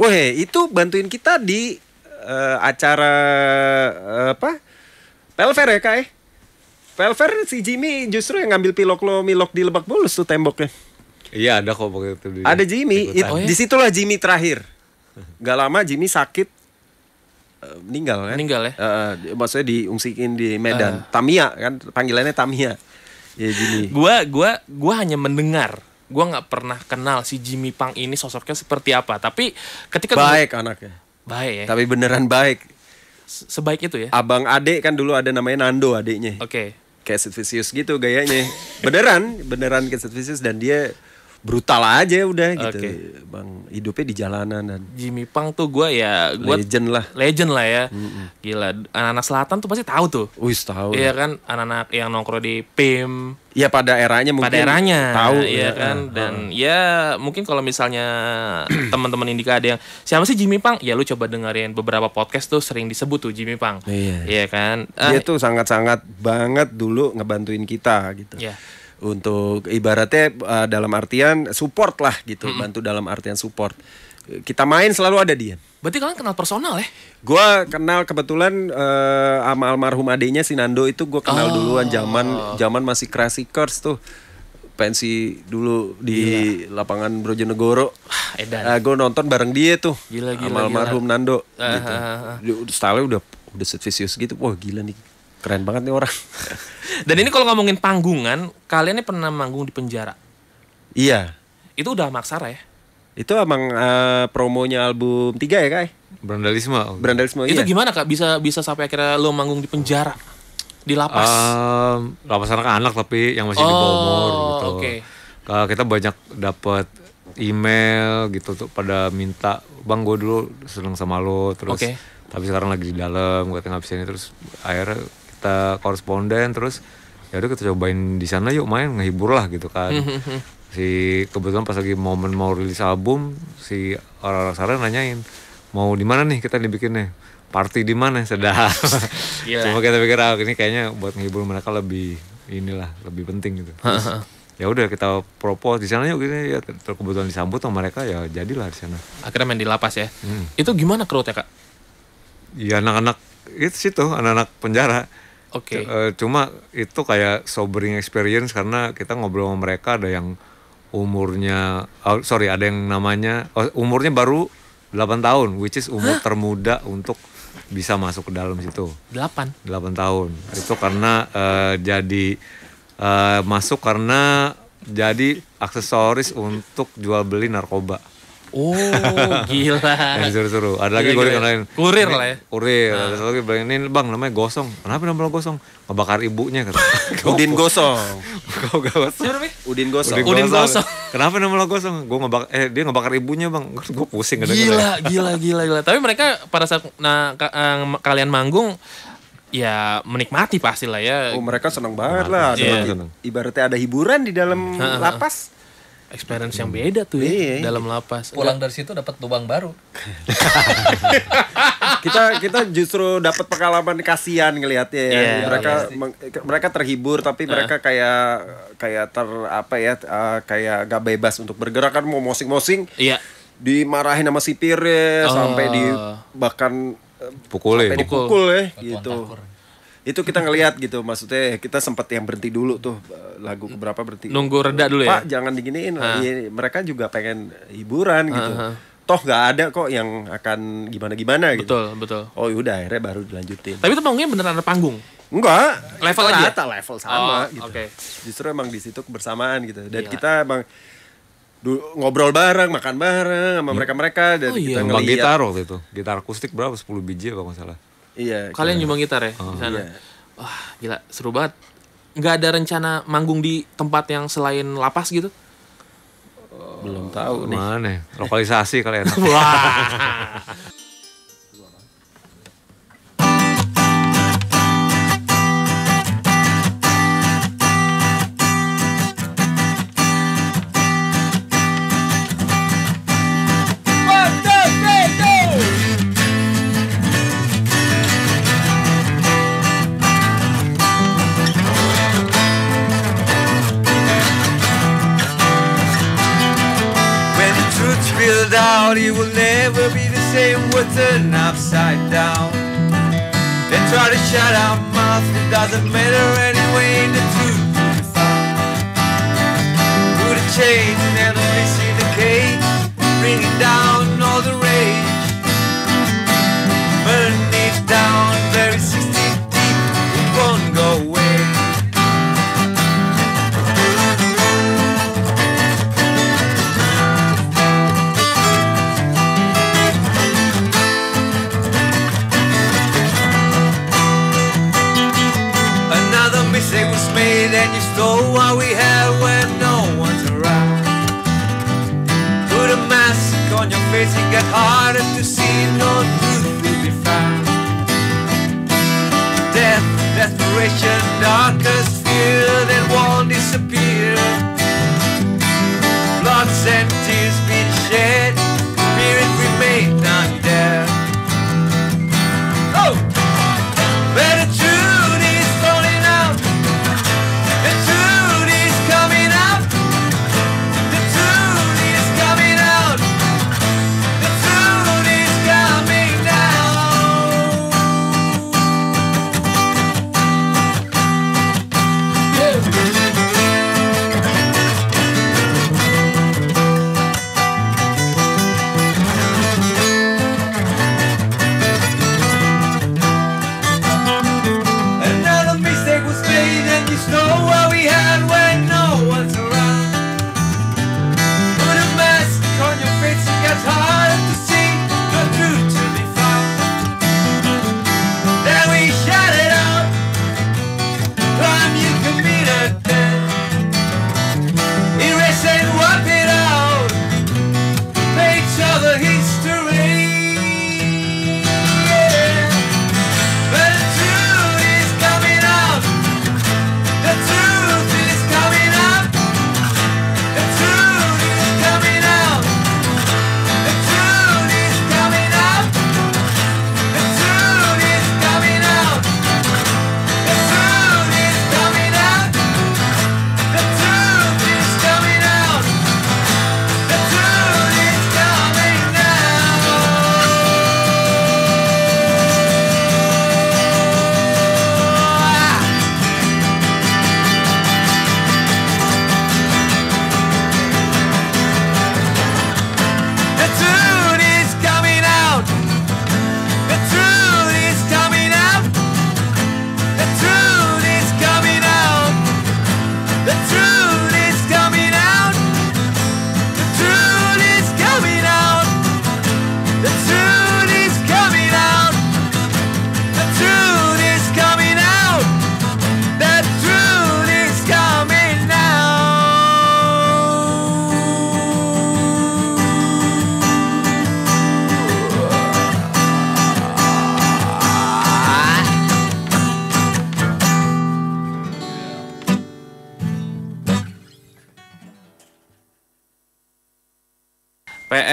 Weh itu bantuin kita di uh, acara uh, apa Pelver ya kak ya? Velver si Jimmy justru yang ngambil pilok lo milok di Lebak Bulus tuh temboknya. Iya ada kok begitu. Ada Jimmy. di oh, iya? Disitulah Jimmy terakhir. Gak lama Jimmy sakit uh, meninggal kan. Meninggal ya. Uh, maksudnya diungsikin di Medan. Uh. Tamia kan panggilannya Tamia. Ya Jimmy. gua gua gua hanya mendengar Gua nggak pernah kenal si Jimmy Pang ini sosoknya seperti apa tapi ketika baik gua, anaknya baik ya? tapi beneran baik sebaik itu ya abang adek kan dulu ada namanya Nando adiknya. oke okay kayak Sid Vicious gitu gayanya beneran beneran kayak Sid Vicious dan dia brutal aja udah okay. gitu. Bang hidupnya di jalanan dan Jimmy Pang tuh gue ya gua legend lah. Legend lah ya. Mm-mm. Gila, anak-anak selatan tuh pasti tahu tuh. Wis tahu. Iya kan anak-anak yang nongkrong di PIM. Ya pada eranya mungkin. Pada eranya. Tahu iya ya, kan uh, dan ya mungkin kalau misalnya teman-teman Indika ada yang siapa sih Jimmy Pang? Ya lu coba dengerin beberapa podcast tuh sering disebut tuh Jimmy Pang. Iya, yes. Iya kan. Dia uh, tuh sangat-sangat banget dulu ngebantuin kita gitu. Yeah untuk ibaratnya uh, dalam artian support lah gitu, mm -hmm. bantu dalam artian support. Kita main selalu ada dia. Berarti kalian kenal personal ya? Gue kenal kebetulan uh, sama almarhum adiknya Sinando itu gue kenal oh. duluan zaman zaman masih Curse tuh pensi dulu di gila. lapangan Brojonegoro. Ah, edan. Uh, eh, gue nonton bareng dia tuh. Gila, gila, sama almarhum gila. Nando. Uh, gitu. Uh, ah, uh, uh. Style udah udah vicious gitu. Wah gila nih Keren banget nih orang. Dan ini kalau ngomongin panggungan, kalian ini pernah manggung di penjara? Iya. Itu udah maksara ya? Itu emang uh, promonya album tiga ya, Kai? Ya? Brandalisme. Brandalisme. Itu iya. gimana Kak bisa bisa sampai akhirnya lo manggung di penjara? Di lapas. Um, lapas anak-anak tapi yang masih oh, di bawah umur oh, gitu. Oke. Okay. kita banyak dapat email gitu tuh pada minta, "Bang, gue dulu seneng sama lo." Terus okay. tapi sekarang lagi di dalam, gue tengah bisa ini terus akhirnya kita koresponden terus ya udah kita cobain di sana yuk main ngehibur lah gitu kan si kebetulan pas lagi momen mau rilis album si orang-orang sana nanyain mau di mana nih kita dibikinnya party di mana sedah cuma kita pikir ah, ini kayaknya buat ngehibur mereka lebih inilah lebih penting gitu ya udah kita propose di sana yuk gini gitu. ya kebetulan disambut sama mereka ya jadilah di sana akhirnya main di lapas ya hmm. itu gimana ya kak ya anak-anak itu sih tuh anak-anak penjara Oke. Okay. Eh, cuma itu kayak sobering experience karena kita ngobrol sama mereka ada yang umurnya oh, sorry ada yang namanya oh, umurnya baru 8 tahun which is umur huh? termuda untuk bisa masuk ke dalam situ. 8. 8 tahun. Itu karena uh, jadi uh, masuk karena jadi aksesoris untuk jual beli narkoba. Oh gila. Yang disuruh-suruh. Ada lagi iya, gue iya. lain. Kurir lah ya. Kurir. Nah. Ada lagi bilang ini bang namanya gosong. Kenapa nama lo gosong? Ngebakar ibunya kata. Udin gosong. Kau gak gosong. Udin gosong. Udin gosong. Kenapa nama lo gosong? Gue ngebakar eh dia ngebakar ibunya bang. Gue pusing gila, gila gila gila gila. Tapi mereka pada saat nah, eh, kalian manggung ya menikmati pasti lah ya. Oh mereka seneng banget lah. Iya. Ibaratnya ada hiburan di dalam lapas experience yang beda tuh ya iya, dalam lapas. Pulang dari situ dapat lubang baru. kita kita justru dapat pengalaman kasihan ngelihatnya ya. Yeah, mereka iya. mereka terhibur tapi uh. mereka kayak kayak ter apa ya eh, kayak gak bebas untuk bergerak kan mau mosing-mosing. Iya. yeah. Dimarahin sama sipir oh. sampai di oh. bahkan eh, pukul Sampai dipukul ya gitu itu kita ngelihat gitu maksudnya kita sempat yang berhenti dulu tuh lagu berapa berhenti nunggu reda dulu ya Pak jangan diginiin ha. Ah. ya, mereka juga pengen hiburan gitu gitu -huh. Ah, ah. toh nggak ada kok yang akan gimana gimana gitu betul betul oh yaudah akhirnya baru dilanjutin tapi itu panggungnya beneran ada panggung enggak level aja rata level sama oh, gitu okay. justru emang di situ kebersamaan gitu dan Gila. kita emang ngobrol bareng, makan bareng sama iya. mereka-mereka dan oh, iya. kita ngeliat. gitar waktu itu. Gitar akustik berapa? 10 biji apa nggak salah? Iya. Kalian nyumbang gitar ya oh. di sana. Iya. Wah, gila seru banget. Gak ada rencana manggung di tempat yang selain lapas gitu? Belum tahu Mana nih. Mana? Ya? Lokalisasi kalian. Ya. Wah. it will never be the same We'll upside down They try to shut our mouths. It doesn't matter anyway The truth will be found Put a chain and a the in the cage Bringing down all the It get harder to see, no truth will be found. Death, desperation, darkest fear that one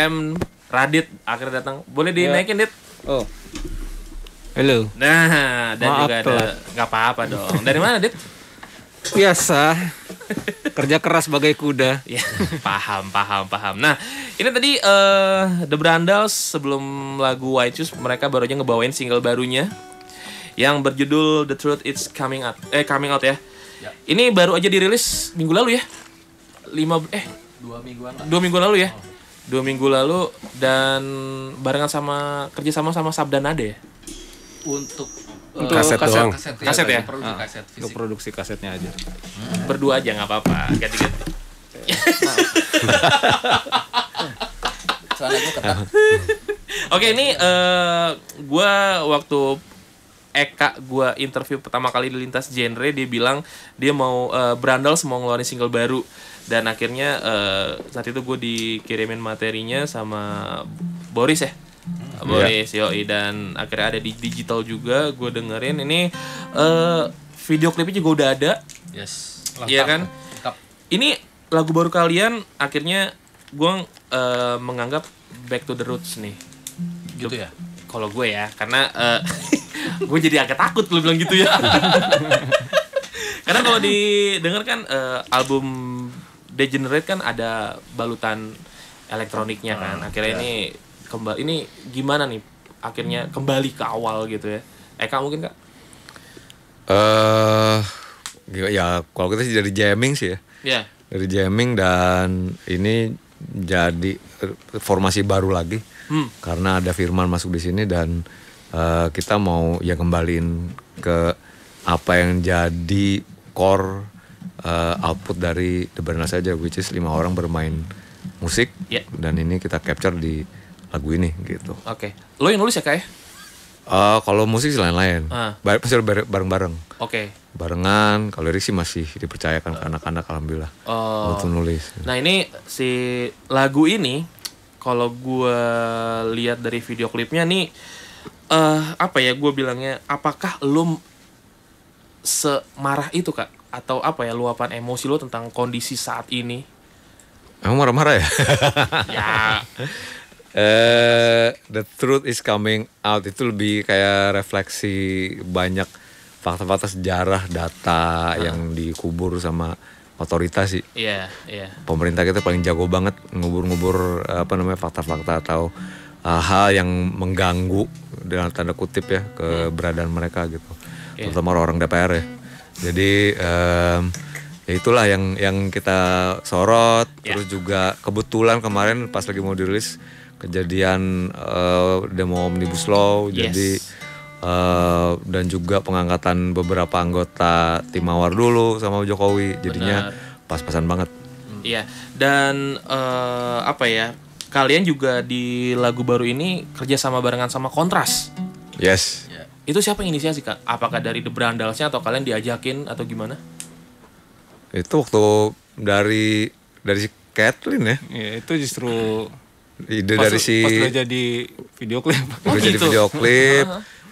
DM Radit akhirnya datang. Boleh iya. dinaikin, Dit? Oh. Halo. Nah, dan Maaf juga ada nggak apa-apa dong. Dari mana, Dit? Biasa. Kerja keras sebagai kuda. ya, paham, paham, paham. Nah, ini tadi uh, The Brandals sebelum lagu White Shoes mereka baru aja ngebawain single barunya yang berjudul The Truth Is Coming Out. Eh, Coming Out ya. ya. Ini baru aja dirilis minggu lalu ya. 5 eh dua mingguan. Dua minggu lalu ya. Oh dua minggu lalu dan barengan sama kerja sama sama Sabda Nade ya untuk untuk eh, kaset, kaset doang kaset, ya, kaset, kaset ya, produksi, ah, kaset fisik. produksi kasetnya aja hmm. berdua aja nggak apa-apa ganti-ganti oke ini uh, eh, gue waktu Eka gue interview pertama kali di lintas genre dia bilang dia mau uh, eh, berandal semua ngeluarin single baru dan akhirnya uh, saat itu gue dikirimin materinya sama Boris ya hmm. Boris yeah. yoi dan akhirnya ada di digital juga gue dengerin ini uh, video klipnya juga udah ada yes iya kan lengkap. ini lagu baru kalian akhirnya gue uh, menganggap back to the roots nih gitu ya kalau gue ya karena uh, gue jadi agak takut lu bilang gitu ya karena kalau didengar kan uh, album Degenerate kan ada balutan elektroniknya kan hmm, akhirnya iya. ini kembali ini gimana nih akhirnya kembali ke awal gitu ya Eka mungkin kak eh uh, ya kalau kita sih dari jamming sih ya yeah. dari jamming dan ini jadi eh, formasi baru lagi hmm. karena ada Firman masuk di sini dan uh, kita mau ya kembaliin ke apa yang jadi core uh, output dari The Bernas saja which is lima orang bermain musik yeah. dan ini kita capture di lagu ini gitu. Oke. Okay. Lo yang nulis ya kayak? Uh, ya? eh, kalau musik sih lain-lain. Uh. Ah. Pasti bareng-bareng. Oke. Okay. Barengan. Kalau lirik sih masih dipercayakan ke anak-anak alhamdulillah. Oh. Untuk nulis. Nah ini si lagu ini kalau gue lihat dari video klipnya nih uh, apa ya gue bilangnya apakah lo semarah itu kak atau apa ya luapan emosi lo tentang kondisi saat ini Emang marah-marah ya? ya. Uh, the truth is coming out itu lebih kayak refleksi banyak fakta-fakta sejarah, data uh. yang dikubur sama otoritas sih. Iya, yeah, iya. Yeah. Pemerintah kita paling jago banget ngubur-ngubur apa namanya fakta-fakta atau hal eh, hal yang mengganggu dengan tanda kutip ya keberadaan mereka gitu iya. terutama orang-orang DPR ya jadi um, ya itulah yang yang kita sorot iya. terus juga kebetulan kemarin pas lagi mau dirilis kejadian uh, demo omnibus law yes. jadi uh, dan juga pengangkatan beberapa anggota tim mawar dulu sama Jokowi jadinya pas-pasan banget iya dan uh, apa ya kalian juga di lagu baru ini kerja sama barengan sama Kontras. Yes. Ya. Itu siapa yang inisiasi kak? Apakah dari The Brandalsnya atau kalian diajakin atau gimana? Itu waktu dari dari si Kathleen ya. Iya itu justru ide pas, dari si pas udah jadi video klip. Oh, udah gitu. jadi video klip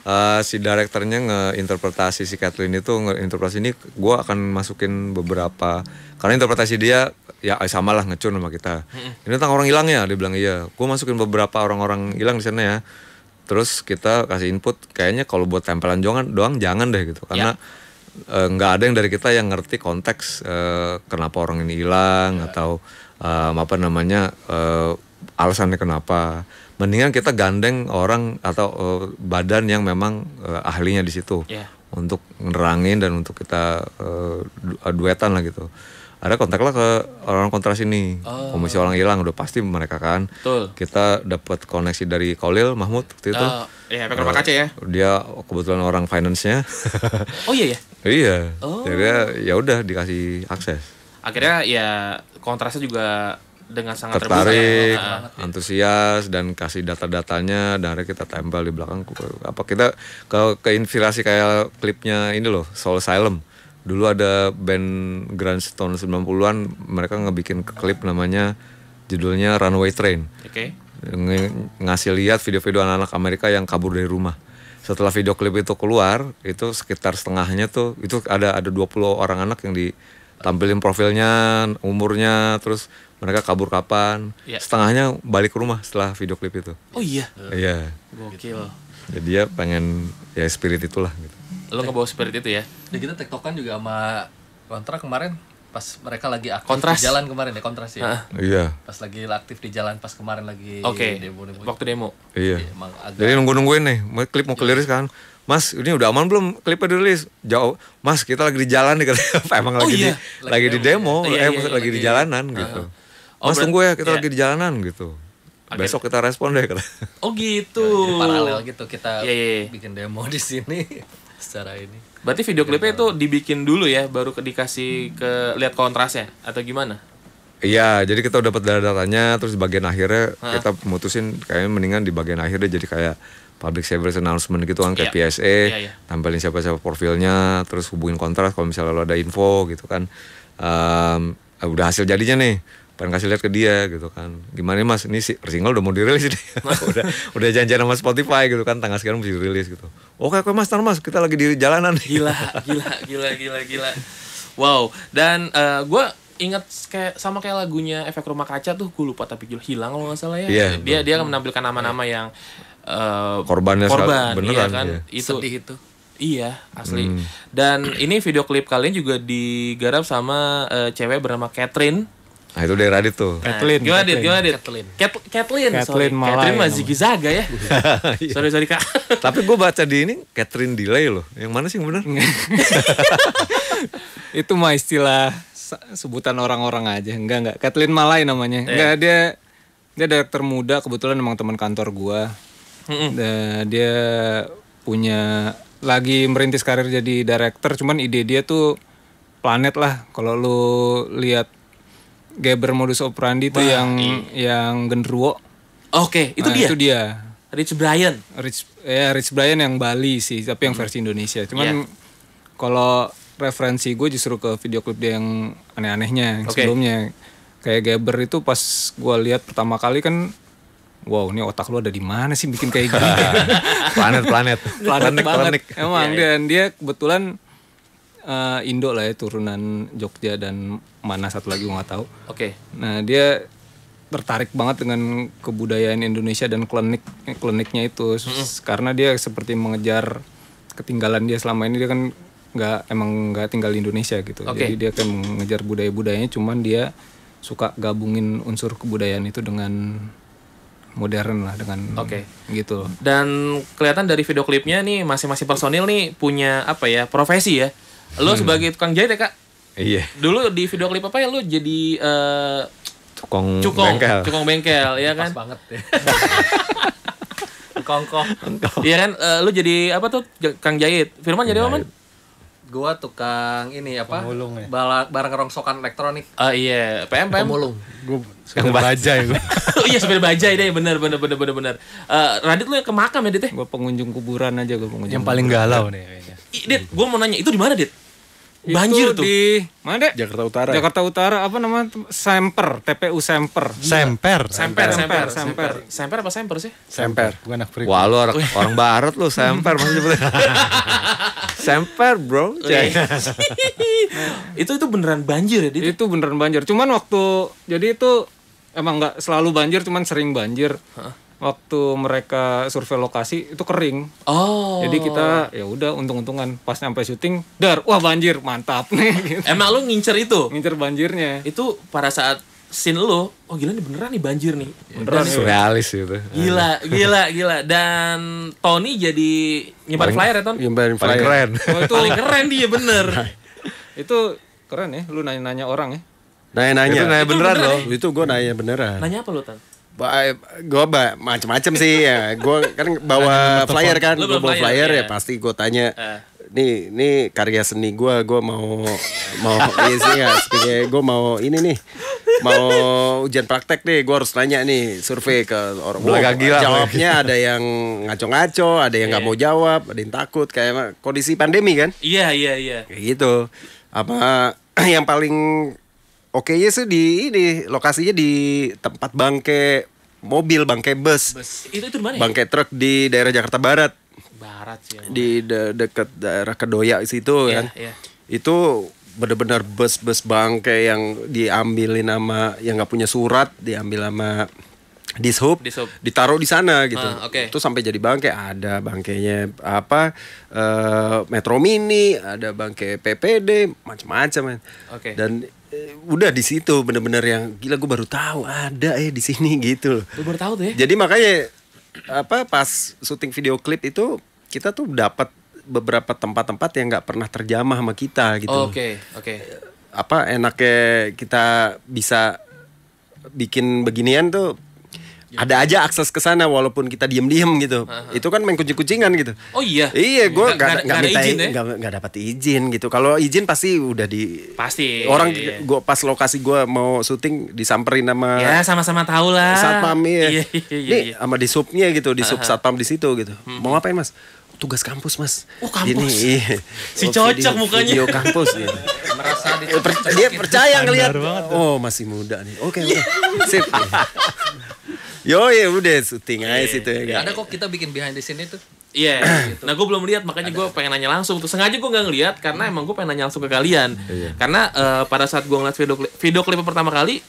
uh, si direkturnya ngeinterpretasi si Kathleen itu ngeinterpretasi ini gue akan masukin beberapa karena interpretasi dia ya eh, sama lah ngecun sama kita ini tentang orang hilang ya dia bilang iya gue masukin beberapa orang-orang hilang di sana ya terus kita kasih input kayaknya kalau buat tempelan doang doang jangan deh gitu karena ya. Eh, nggak ya. uh, ada yang dari kita yang ngerti konteks uh, kenapa orang ini hilang ya. atau uh, apa namanya uh, alasannya kenapa mendingan kita gandeng orang atau uh, badan yang memang uh, ahlinya di situ yeah. untuk ngerangin dan untuk kita uh, duetan lah gitu ada kontaklah ke orang kontras ini oh. komisi orang hilang udah pasti mereka kan Betul. kita dapat koneksi dari Kolil Mahmud waktu itu uh, ya uh, kaca ya dia kebetulan orang finance-nya oh iya ya iya oh. jadi ya udah dikasih akses akhirnya ya kontrasnya juga dengan sangat tertarik, terbuka, ya. Nah. antusias dan kasih data-datanya dan akhirnya kita tempel di belakang apa kita ke keinspirasi kayak klipnya ini loh Soul Asylum. Dulu ada band grunge tahun 90-an mereka ngebikin klip namanya judulnya Runaway Train. Oke. Okay. Ng ngasih lihat video-video anak-anak Amerika yang kabur dari rumah. Setelah video klip itu keluar, itu sekitar setengahnya tuh itu ada ada 20 orang anak yang di tampilin profilnya, umurnya, terus mereka kabur kapan. Yeah. Setengahnya balik ke rumah setelah video klip itu. Oh iya. Iya. Gokil. Jadi dia ya pengen ya spirit itulah gitu. Lo ngebawa spirit itu ya. Dan ya, kita tektokan juga sama kontrak kemarin pas mereka lagi aktif kontras. di jalan kemarin ya kontras ya. iya. Pas lagi aktif di jalan pas kemarin lagi okay. demo demo. Waktu demo. Iya. iya Jadi, Jadi nunggu nungguin nih, klip mau iya. keliris kan Mas ini udah aman belum klipnya dirilis jauh Mas kita lagi di jalan nih emang oh, lagi iya. di lagi, lagi di demo ya? iya, eh, iya, iya, lagi di jalanan iya. gitu oh, Mas tunggu ya kita iya. lagi di jalanan gitu Okay. besok kita respon deh kata oh gitu ya, paralel gitu kita yeah, yeah. Iya. bikin demo di sini secara ini berarti video klipnya itu dibikin dulu ya baru dikasih ke lihat kontrasnya atau gimana Iya, jadi kita udah dapat data datanya, terus di bagian akhirnya ha. kita mutusin kayaknya mendingan di bagian akhirnya jadi kayak public service announcement gitu kan kayak yeah. PSA yeah, yeah. tampilin siapa-siapa profilnya, terus hubungin kontras kalau misalnya lo ada info gitu kan. Um, udah hasil jadinya nih, pengen kasih lihat ke dia gitu kan. Gimana Mas, ini si single udah mau dirilis ini udah udah janjian sama Spotify gitu kan, tanggal sekarang mesti dirilis gitu. Oke, oh, oke Mas, Mas, kita lagi di jalanan. Gila, gila, gila, gila, gila. Wow, dan uh, eh, gue ingat kayak sama kayak lagunya efek rumah kaca tuh gue lupa tapi hilang kalau nggak salah ya yeah, dia betul. dia menampilkan nama-nama iya. yang uh, korbannya korban iya beneran iya kan Iya. itu Sedih itu Iya, asli. Hmm. Dan ini video klip kalian juga digarap sama uh, cewek bernama Catherine. Nah itu dari Radit tuh. Nah, Kathleen. Gimana Dit? Gimana Dit? Kathleen. Cat Kathleen. Kathleen sorry. Kathleen ya. Iya. sorry sorry kak. Tapi gue baca di ini Catherine delay loh. Yang mana sih yang bener? itu mah istilah sebutan orang-orang aja. Enggak enggak. Kathleen Malai namanya. Eh. Enggak yeah. dia dia direktur muda kebetulan emang teman kantor gue. Mm-hmm. dia punya lagi merintis karir jadi director, cuman ide dia tuh planet lah. Kalau lu lihat Geber modus operandi itu tuh yang iya. yang genderuwo. Oke, okay, itu nah, dia. Itu dia. Rich Brian. Rich ya Rich Brian yang Bali sih, tapi yang versi Indonesia. Cuman yeah. kalau referensi gue justru ke video klip dia yang aneh-anehnya yang okay. sebelumnya. Kayak Geber itu pas gue lihat pertama kali kan wow ini otak lu ada di mana sih bikin kayak gini planet-planet planet planet, planet. emang yeah, iya. dan dia kebetulan uh, Indo lah ya turunan Jogja dan mana satu lagi nggak tahu oke okay. nah dia tertarik banget dengan kebudayaan Indonesia dan klinik kliniknya itu mm karena dia seperti mengejar ketinggalan dia selama ini dia kan nggak emang nggak tinggal di Indonesia gitu okay. jadi dia kan mengejar budaya budayanya cuman dia suka gabungin unsur kebudayaan itu dengan modern lah dengan oke okay. gitu dan kelihatan dari video klipnya nih masing-masing personil nih punya apa ya profesi ya lo hmm. sebagai tukang jahit ya kak iya dulu di video klip apa ya lo jadi uh, eh, cukong, cukong bengkel cukong bengkel ya kan Pas banget ya Kongkong. Iya kan, uh, eh, lu jadi apa tuh Kang Jahit? Firman jadi apa? gua tukang ini apa? Pemulung ya. Balak, barang kerongsokan elektronik. Oh uh, iya, PM PM. Pemulung. Gua baja ya gua. oh iya sambil baja deh, bener bener bener bener bener. Uh, Radit lu yang ke makam ya Dit ya? Gua pengunjung kuburan aja gua pengunjung. Yang paling galau nih kayaknya. Dit, gua mau nanya itu di mana Dit? banjir tuh. di mana deh Jakarta Utara. Jakarta Utara apa namanya? Semper, TPU Semper. Semper. Semper, Semper, Semper. Semper apa Semper sih? Semper. Gue anak Wah, lu orang, orang barat lu Semper maksudnya. semper, Bro. Iya. itu itu beneran banjir ya, Dit? Itu beneran banjir. Cuman waktu jadi itu emang nggak selalu banjir, cuman sering banjir. Huh? waktu mereka survei lokasi itu kering. Oh. Jadi kita ya udah untung-untungan pas nyampe syuting, dar, wah banjir, mantap nih. Gitu. Emang lu ngincer itu? Ngincer banjirnya. Itu pada saat scene lu, oh gila nih beneran nih banjir nih. Beneran nih. Iya. Surrealis gitu. Gila, gila, gila. Dan Tony jadi nyebar flyer ya, Ton? Nyebar flyer. Paling keren. Oh, itu paling keren dia bener. itu keren ya, lu nanya-nanya orang ya. Nanya-nanya. Itu nanya beneran, beneran loh. Ya? Itu gue nanya beneran. Nanya apa lu, Tan? Eh, gue macam-macam sih ya gue kan bawa flyer kan gue bawa flyer ya, iya. pasti gue tanya uh. nih nih karya seni gue gue mau mau iya sih ya gue mau ini nih mau ujian praktek nih gue harus nanya nih survei ke orang gila jawabnya ada yang ngaco-ngaco ada yang nggak iya. mau jawab ada yang takut kayak kondisi pandemi kan iya iya iya kayak gitu apa yang paling Oke, ya sih di ini lokasinya di tempat bangke mobil, bangke bus. bus. Itu itu mana? Ya? Bangke truk di daerah Jakarta Barat. Barat sih. Ya, di de dekat daerah Kedoya situ yeah, kan. Yeah. Itu benar-benar bus-bus bangke yang diambilin nama yang nggak punya surat, diambil sama dishub, ditaruh di sana gitu. Ah, okay. Itu sampai jadi bangke ada bangkenya apa uh, Metro Mini, ada bangke PPD, macam-macam. Okay. Dan udah di situ bener-bener yang gila gue baru tahu ada ya di sini gitu loh. Lu baru tahu tuh ya. Jadi makanya apa pas syuting video klip itu kita tuh dapat beberapa tempat-tempat yang nggak pernah terjamah sama kita gitu. Oke, oh, oke. Okay, okay. Apa enaknya kita bisa bikin beginian tuh Ya. ada aja akses ke sana walaupun kita diem-diem gitu. Aha. Itu kan main kucing-kucingan gitu. Oh iya. Iya, gue nggak nggak minta ya? nggak dapat izin gitu. Kalau izin pasti udah di pasti orang iya. iya. gue pas lokasi gue mau syuting disamperin sama ya sama-sama tahu lah satpam ya. iya, iya, Nih iya. sama di subnya gitu di sub satpam di situ gitu. Hmm. Mau ngapain mas? tugas kampus mas. Oh kampus. Ini, iya. Si cocok video, mukanya. Video kampus. Gitu. Merasa eh, dia percaya ngeliat. Oh masih muda nih. Oke okay, oke. Yo ya udah syuting aja yeah. situ ya iya. gak? Ada kok kita bikin behind the scene itu. Iya. Yeah. gitu. Nah gue belum lihat makanya gue pengen nanya langsung. Tuh sengaja gue nggak ngeliat karena hmm. emang gue pengen nanya langsung ke kalian. Yeah. Karena uh, pada saat gue ngeliat video klip, video klip pertama kali,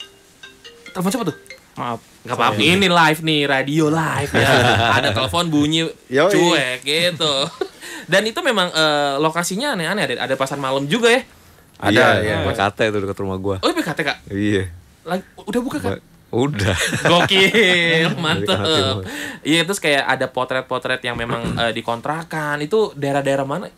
telepon siapa tuh? Maaf. Gak apa-apa. Ini live nih, radio live ya. Ada telepon bunyi Yoi. cuek gitu. Dan itu memang uh, lokasinya aneh-aneh. Ada, ada pasar malam juga ya. Ada, iya, ya. PKT itu dekat rumah gua. Oh, PKT, Kak? Iya. Lagi, udah buka, Kak? Udah. Gokil, mantep. Iya, terus kayak ada potret-potret yang memang uh, dikontrakan. Itu daerah-daerah mana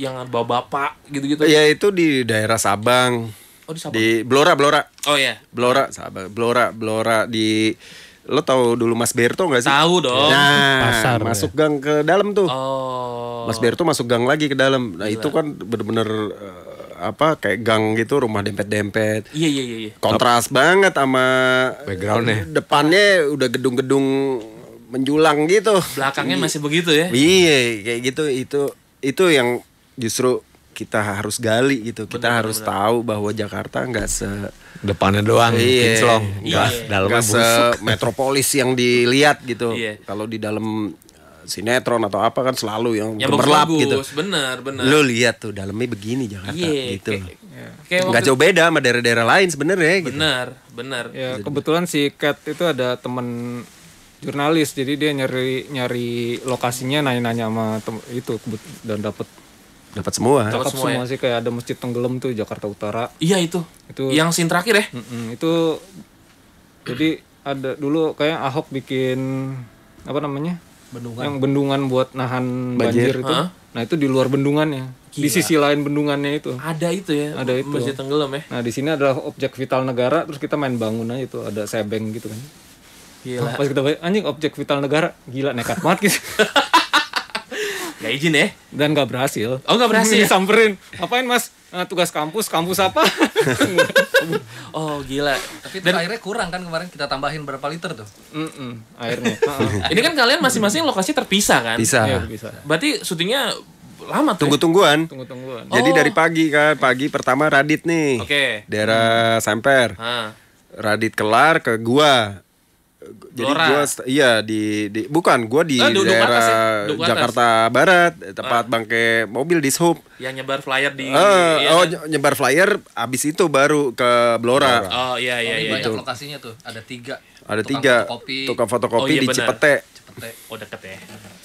yang bawa bapak gitu-gitu? Ya itu di daerah Sabang. Oh, di Sabang. Di Blora, Blora. Oh iya. Blora, Sabang. Blora, Blora di lo tau dulu Mas Berto gak sih? Tahu dong. Nah, Pasar, masuk ya. gang ke dalam tuh. Oh. Mas Berto masuk gang lagi ke dalam. Nah, Gila. itu kan bener-bener eh, apa kayak gang gitu rumah dempet-dempet. Iya iya iya. iya. Kontras Top. banget sama backgroundnya. Depannya udah gedung-gedung menjulang gitu. Belakangnya masih begitu ya? Iya kayak gitu itu itu yang justru kita harus gali gitu. kita benar, harus benar. tahu bahwa Jakarta nggak se depannya doang kinclong, iya, iya. nggak dalamnya se metropolis yang dilihat gitu. Iya. Kalau di dalam sinetron atau apa kan selalu yang, yang berlap gitu. Bener, bener. Lu lihat tuh dalamnya begini Jakarta yeah, gitu. Kayak, kayak Gak jauh beda sama daerah-daerah lain sebenarnya gitu. Bener, bener. Ya, kebetulan si Kat itu ada temen jurnalis jadi dia nyari nyari lokasinya nanya-nanya sama tem- itu dan dapat dapat semua dapat semua, semua ya? sih kayak ada masjid tenggelam tuh Jakarta Utara iya itu itu yang sin terakhir ya mm-mm, itu jadi ada dulu kayak Ahok bikin apa namanya bendungan. yang bendungan buat nahan banjir, banjir itu huh? nah itu di luar bendungannya Gila. di sisi lain bendungannya itu ada itu ya ada itu masjid tenggelam ya nah di sini adalah objek vital negara terus kita main bangun aja itu ada sebeng gitu kan Gila. Nah, pas kita anjing objek vital negara, gila nekat banget gitu. gak izin ya? Dan gak berhasil. Oh gak berhasil. Ya? samperin, apain mas? uh, tugas kampus kampus apa oh gila tapi dan airnya kurang kan kemarin kita tambahin berapa liter tuh mm -mm, airnya ini kan kalian masing-masing lokasi terpisah kan bisa ya, bisa berarti syutingnya lama tuh. Ya? Tunggu-tungguan. Tunggu-tungguan. Oh. Jadi dari pagi kan, pagi pertama Radit nih. Oke. Okay. Daerah hmm. Semper. Ha. Radit kelar ke gua jadi gua iya di, di bukan gua di oh, daerah Dukatas, ya? Jakarta Barat tepat uh. bangke mobil di shop. yang nyebar flyer di uh, oh kan? nyebar flyer abis itu baru ke Blora, oh iya iya, oh, iya, iya. banyak itu. lokasinya tuh ada tiga ada tukang tiga fotokopi. tukang fotokopi oh, iya, di Cipete Oh deket ya?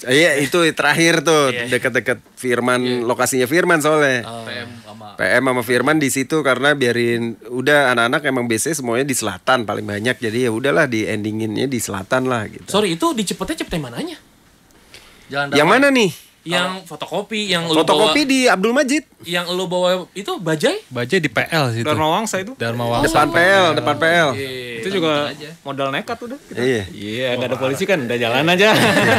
Iya itu terakhir tuh iya, iya. deket-deket Firman iya, lokasinya Firman soalnya. Uh, PM sama PM sama Firman di situ karena biarin udah anak-anak emang biasanya semuanya di selatan paling banyak jadi ya udahlah di endinginnya di selatan lah gitu. Sorry itu di cepetnya cepetnya mananya? Jalan Yang mana nih? yang fotokopi yang fotokopi bawa, di Abdul Majid yang lu bawa itu bajai bajai di PL sih Dharma Wangsa itu Dharma Wangsa oh, depan PL depan iya, PL yeah, itu juga modal nekat udah yeah. iya iya nggak ada polisi kan udah jalan aja iya.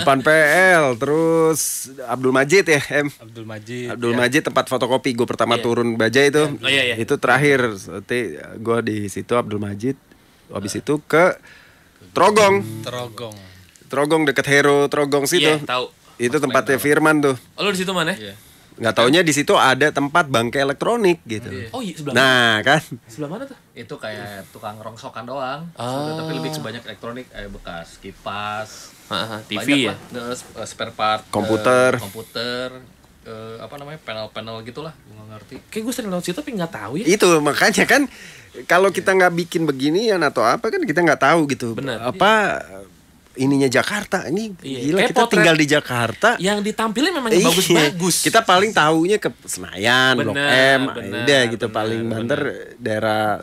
depan PL terus Abdul Majid ya M Abdul Majid Abdul yeah. Majid tempat fotokopi gue pertama yeah. turun bajai itu oh, iya, iya. itu terakhir nanti gue di situ Abdul Majid habis eh. itu ke Trogong Trogong Trogong deket Hero Trogong situ yeah, tahu itu tempatnya Firman tuh. Oh, lu di situ mana? Ya? Iya. Enggak taunya di situ ada tempat bangkai elektronik gitu. Iya. Oh iya sebelah. Nah kan. Sebelah mana tuh? Itu kayak tukang rongsokan doang. Oh. Tapi lebih sebanyak ah. elektronik, eh, bekas kipas, ah, ah, TV ya. Lah, eh, uh, spare part, eh, komputer, uh, komputer, uh, apa namanya panel-panel gitulah, gak ngerti. Kayak gue sering lewat situ tapi nggak tahu ya. Itu makanya kan kalau kita nggak bikin beginian atau apa kan kita nggak tahu gitu. Bener. Apa? Iya ininya Jakarta ini iya. gila Kayak kita tinggal di Jakarta yang ditampilin memang iya, bagus-bagus kita paling tahunya ke Senayan bener, Blok M ada ya gitu bener, paling banter daerah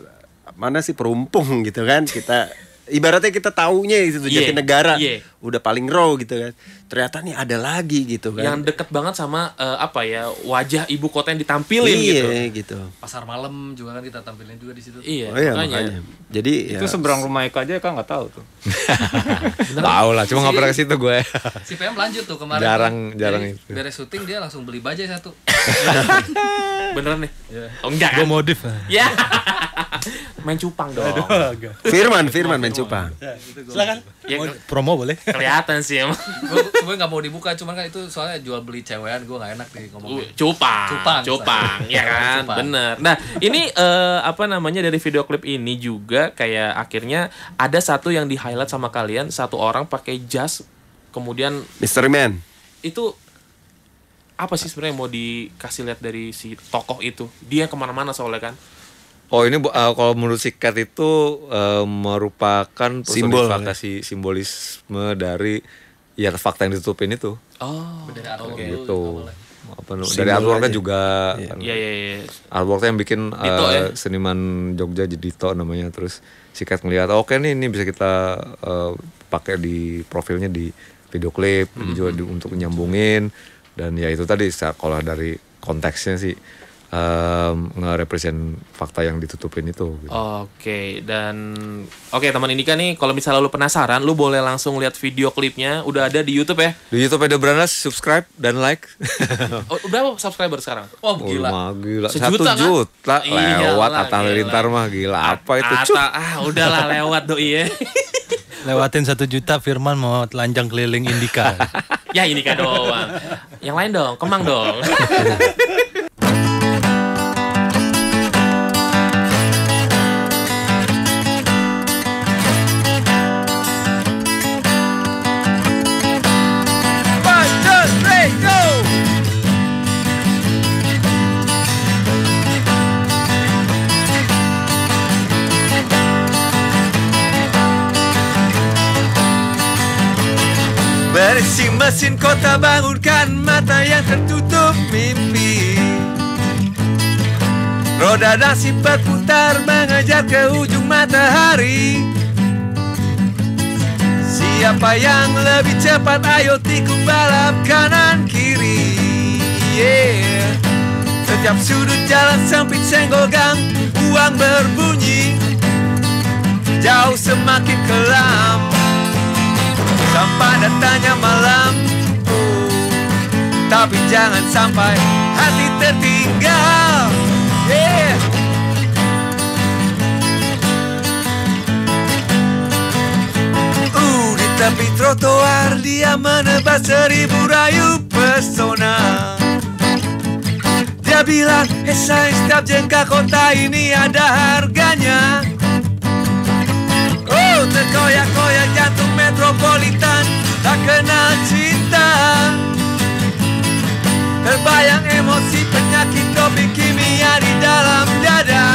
mana sih Perumpung gitu kan kita ibaratnya kita taunya itu yeah, negara, yeah. udah paling raw gitu kan ternyata nih ada lagi gitu kan yang deket banget sama uh, apa ya wajah ibu kota yang ditampilin iya, gitu gitu pasar malam juga kan kita tampilin juga di situ iya, oh, iya makanya. makanya jadi itu ya. seberang rumah Eko aja kan nggak tahu tuh tahu lah cuma nggak pernah ke situ gue si PM lanjut tuh kemarin jarang kan. jarang Jadi, itu beres syuting dia langsung beli baja satu beneran nih yeah. oh enggak kan? gue modif ah. ya main cupang dong. Aduh, Firman, Firman main cupang. Ya, Silakan. Ya, promo boleh. Kelihatan sih emang. Cuma nggak mau dibuka, cuman kan itu soalnya jual beli cewekan gue nggak enak nih ngomongnya. Uh, cupang. Cupang. Cupang, ya kan? Bener. Nah, ini uh, apa namanya dari video klip ini juga kayak akhirnya ada satu yang di highlight sama kalian, satu orang pakai jas kemudian Mister Man. Itu apa sih sebenarnya mau dikasih lihat dari si tokoh itu? Dia kemana-mana soalnya kan. Oh ini uh, kalau menurut sikat itu uh, merupakan personifikasi Simbol, ya? simbolisme dari ya fakta yang ditutupin itu oh okay. gitu apa dari artworknya juga iya. Kan. iya iya iya artworknya yang bikin Dito, uh, ya? seniman Jogja jadi Dito namanya terus sikat ngeliat oh, oke okay, nih ini bisa kita uh, pakai di profilnya di video klip mm -hmm. juga mm-hmm. di, untuk nyambungin dan ya itu tadi sekolah dari konteksnya sih um, represent fakta yang ditutupin itu. Gitu. Oke, okay, dan oke okay, teman kan nih kalau misalnya lu penasaran, lu boleh langsung lihat video klipnya, udah ada di YouTube ya. Di YouTube ada beranas, subscribe dan like. oh, berapa subscriber sekarang? oh, gila. Oh, gila. satu Satu kan? juta iya lewat Atalirintar Atta mah gila. Apa itu? Ata, ah udahlah lewat doi ya. Lewatin satu juta Firman mau telanjang keliling Indika. ya Indika doang. Yang lain dong, Kemang dong. si mesin kota bangunkan mata yang tertutup mimpi Roda nasi berputar mengejar ke ujung matahari Siapa yang lebih cepat ayo tikung balap kanan kiri yeah. Setiap sudut jalan sempit senggol gang uang berbunyi Jauh semakin kelam Sampai datangnya malam oh, Tapi jangan sampai hati tertinggal yeah. uh, Di tepi trotoar dia menebas seribu rayu pesona Dia bilang, eh saya setiap jengka kota ini ada harganya Koyak koyak jantung metropolitan Tak kenal cinta Terbayang emosi penyakit topik kimia di dalam dada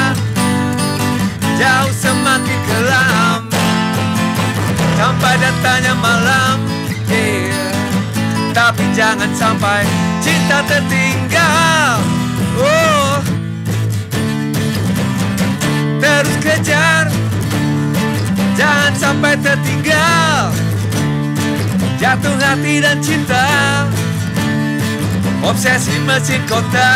Jauh semakin kelam Tanpa datanya malam yeah. Tapi jangan sampai cinta tertinggal Oh Terus kejar Jangan sampai tertinggal Jatuh hati dan cinta Obsesi mesin kota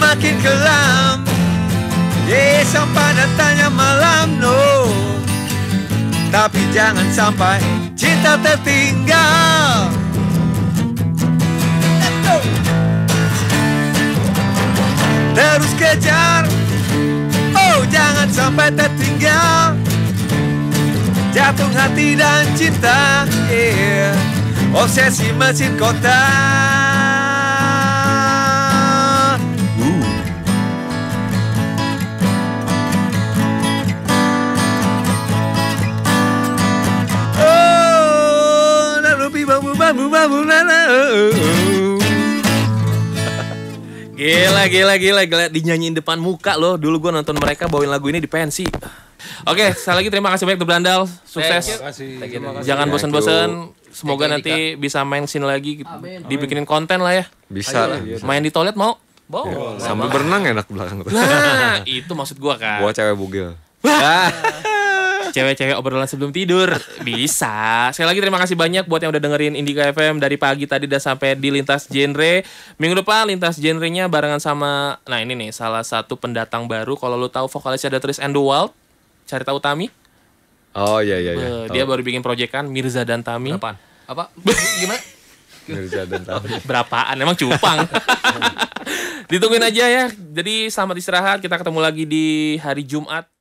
makin kelam eh, sampai datangnya malam no Tapi jangan sampai cinta tertinggal Terus kejar Oh jangan sampai tertinggal Jatuh hati dan cinta yeah. Obsesi mesin kota kamu Gila, gila, gila, gila. Dinyanyiin depan muka loh. Dulu gue nonton mereka bawain lagu ini di pensi. Oke, sekali lagi terima kasih banyak The Blandal. Sukses. Terima kasih. Terima kasih. Jangan bosan-bosan. Semoga nanti bisa main sini lagi. Amin. Dibikinin konten lah ya. Bisa lah. Main di toilet mau? Bawa. Iya. Wow. Sambil berenang enak belakang. Nah, itu maksud gua kan. Buat cewek bugil. cewek-cewek obrolan sebelum tidur bisa sekali lagi terima kasih banyak buat yang udah dengerin Indika FM dari pagi tadi udah sampai di lintas genre minggu depan lintas nya barengan sama nah ini nih salah satu pendatang baru kalau lo tahu vokalisnya Tris and the Wild cari tahu Tami oh iya iya, iya. Eh, dia oh. baru bikin proyek kan Mirza dan Tami apa apa gimana Mirza dan Tami berapaan emang cupang Ditungguin aja ya. Jadi selamat istirahat. Kita ketemu lagi di hari Jumat.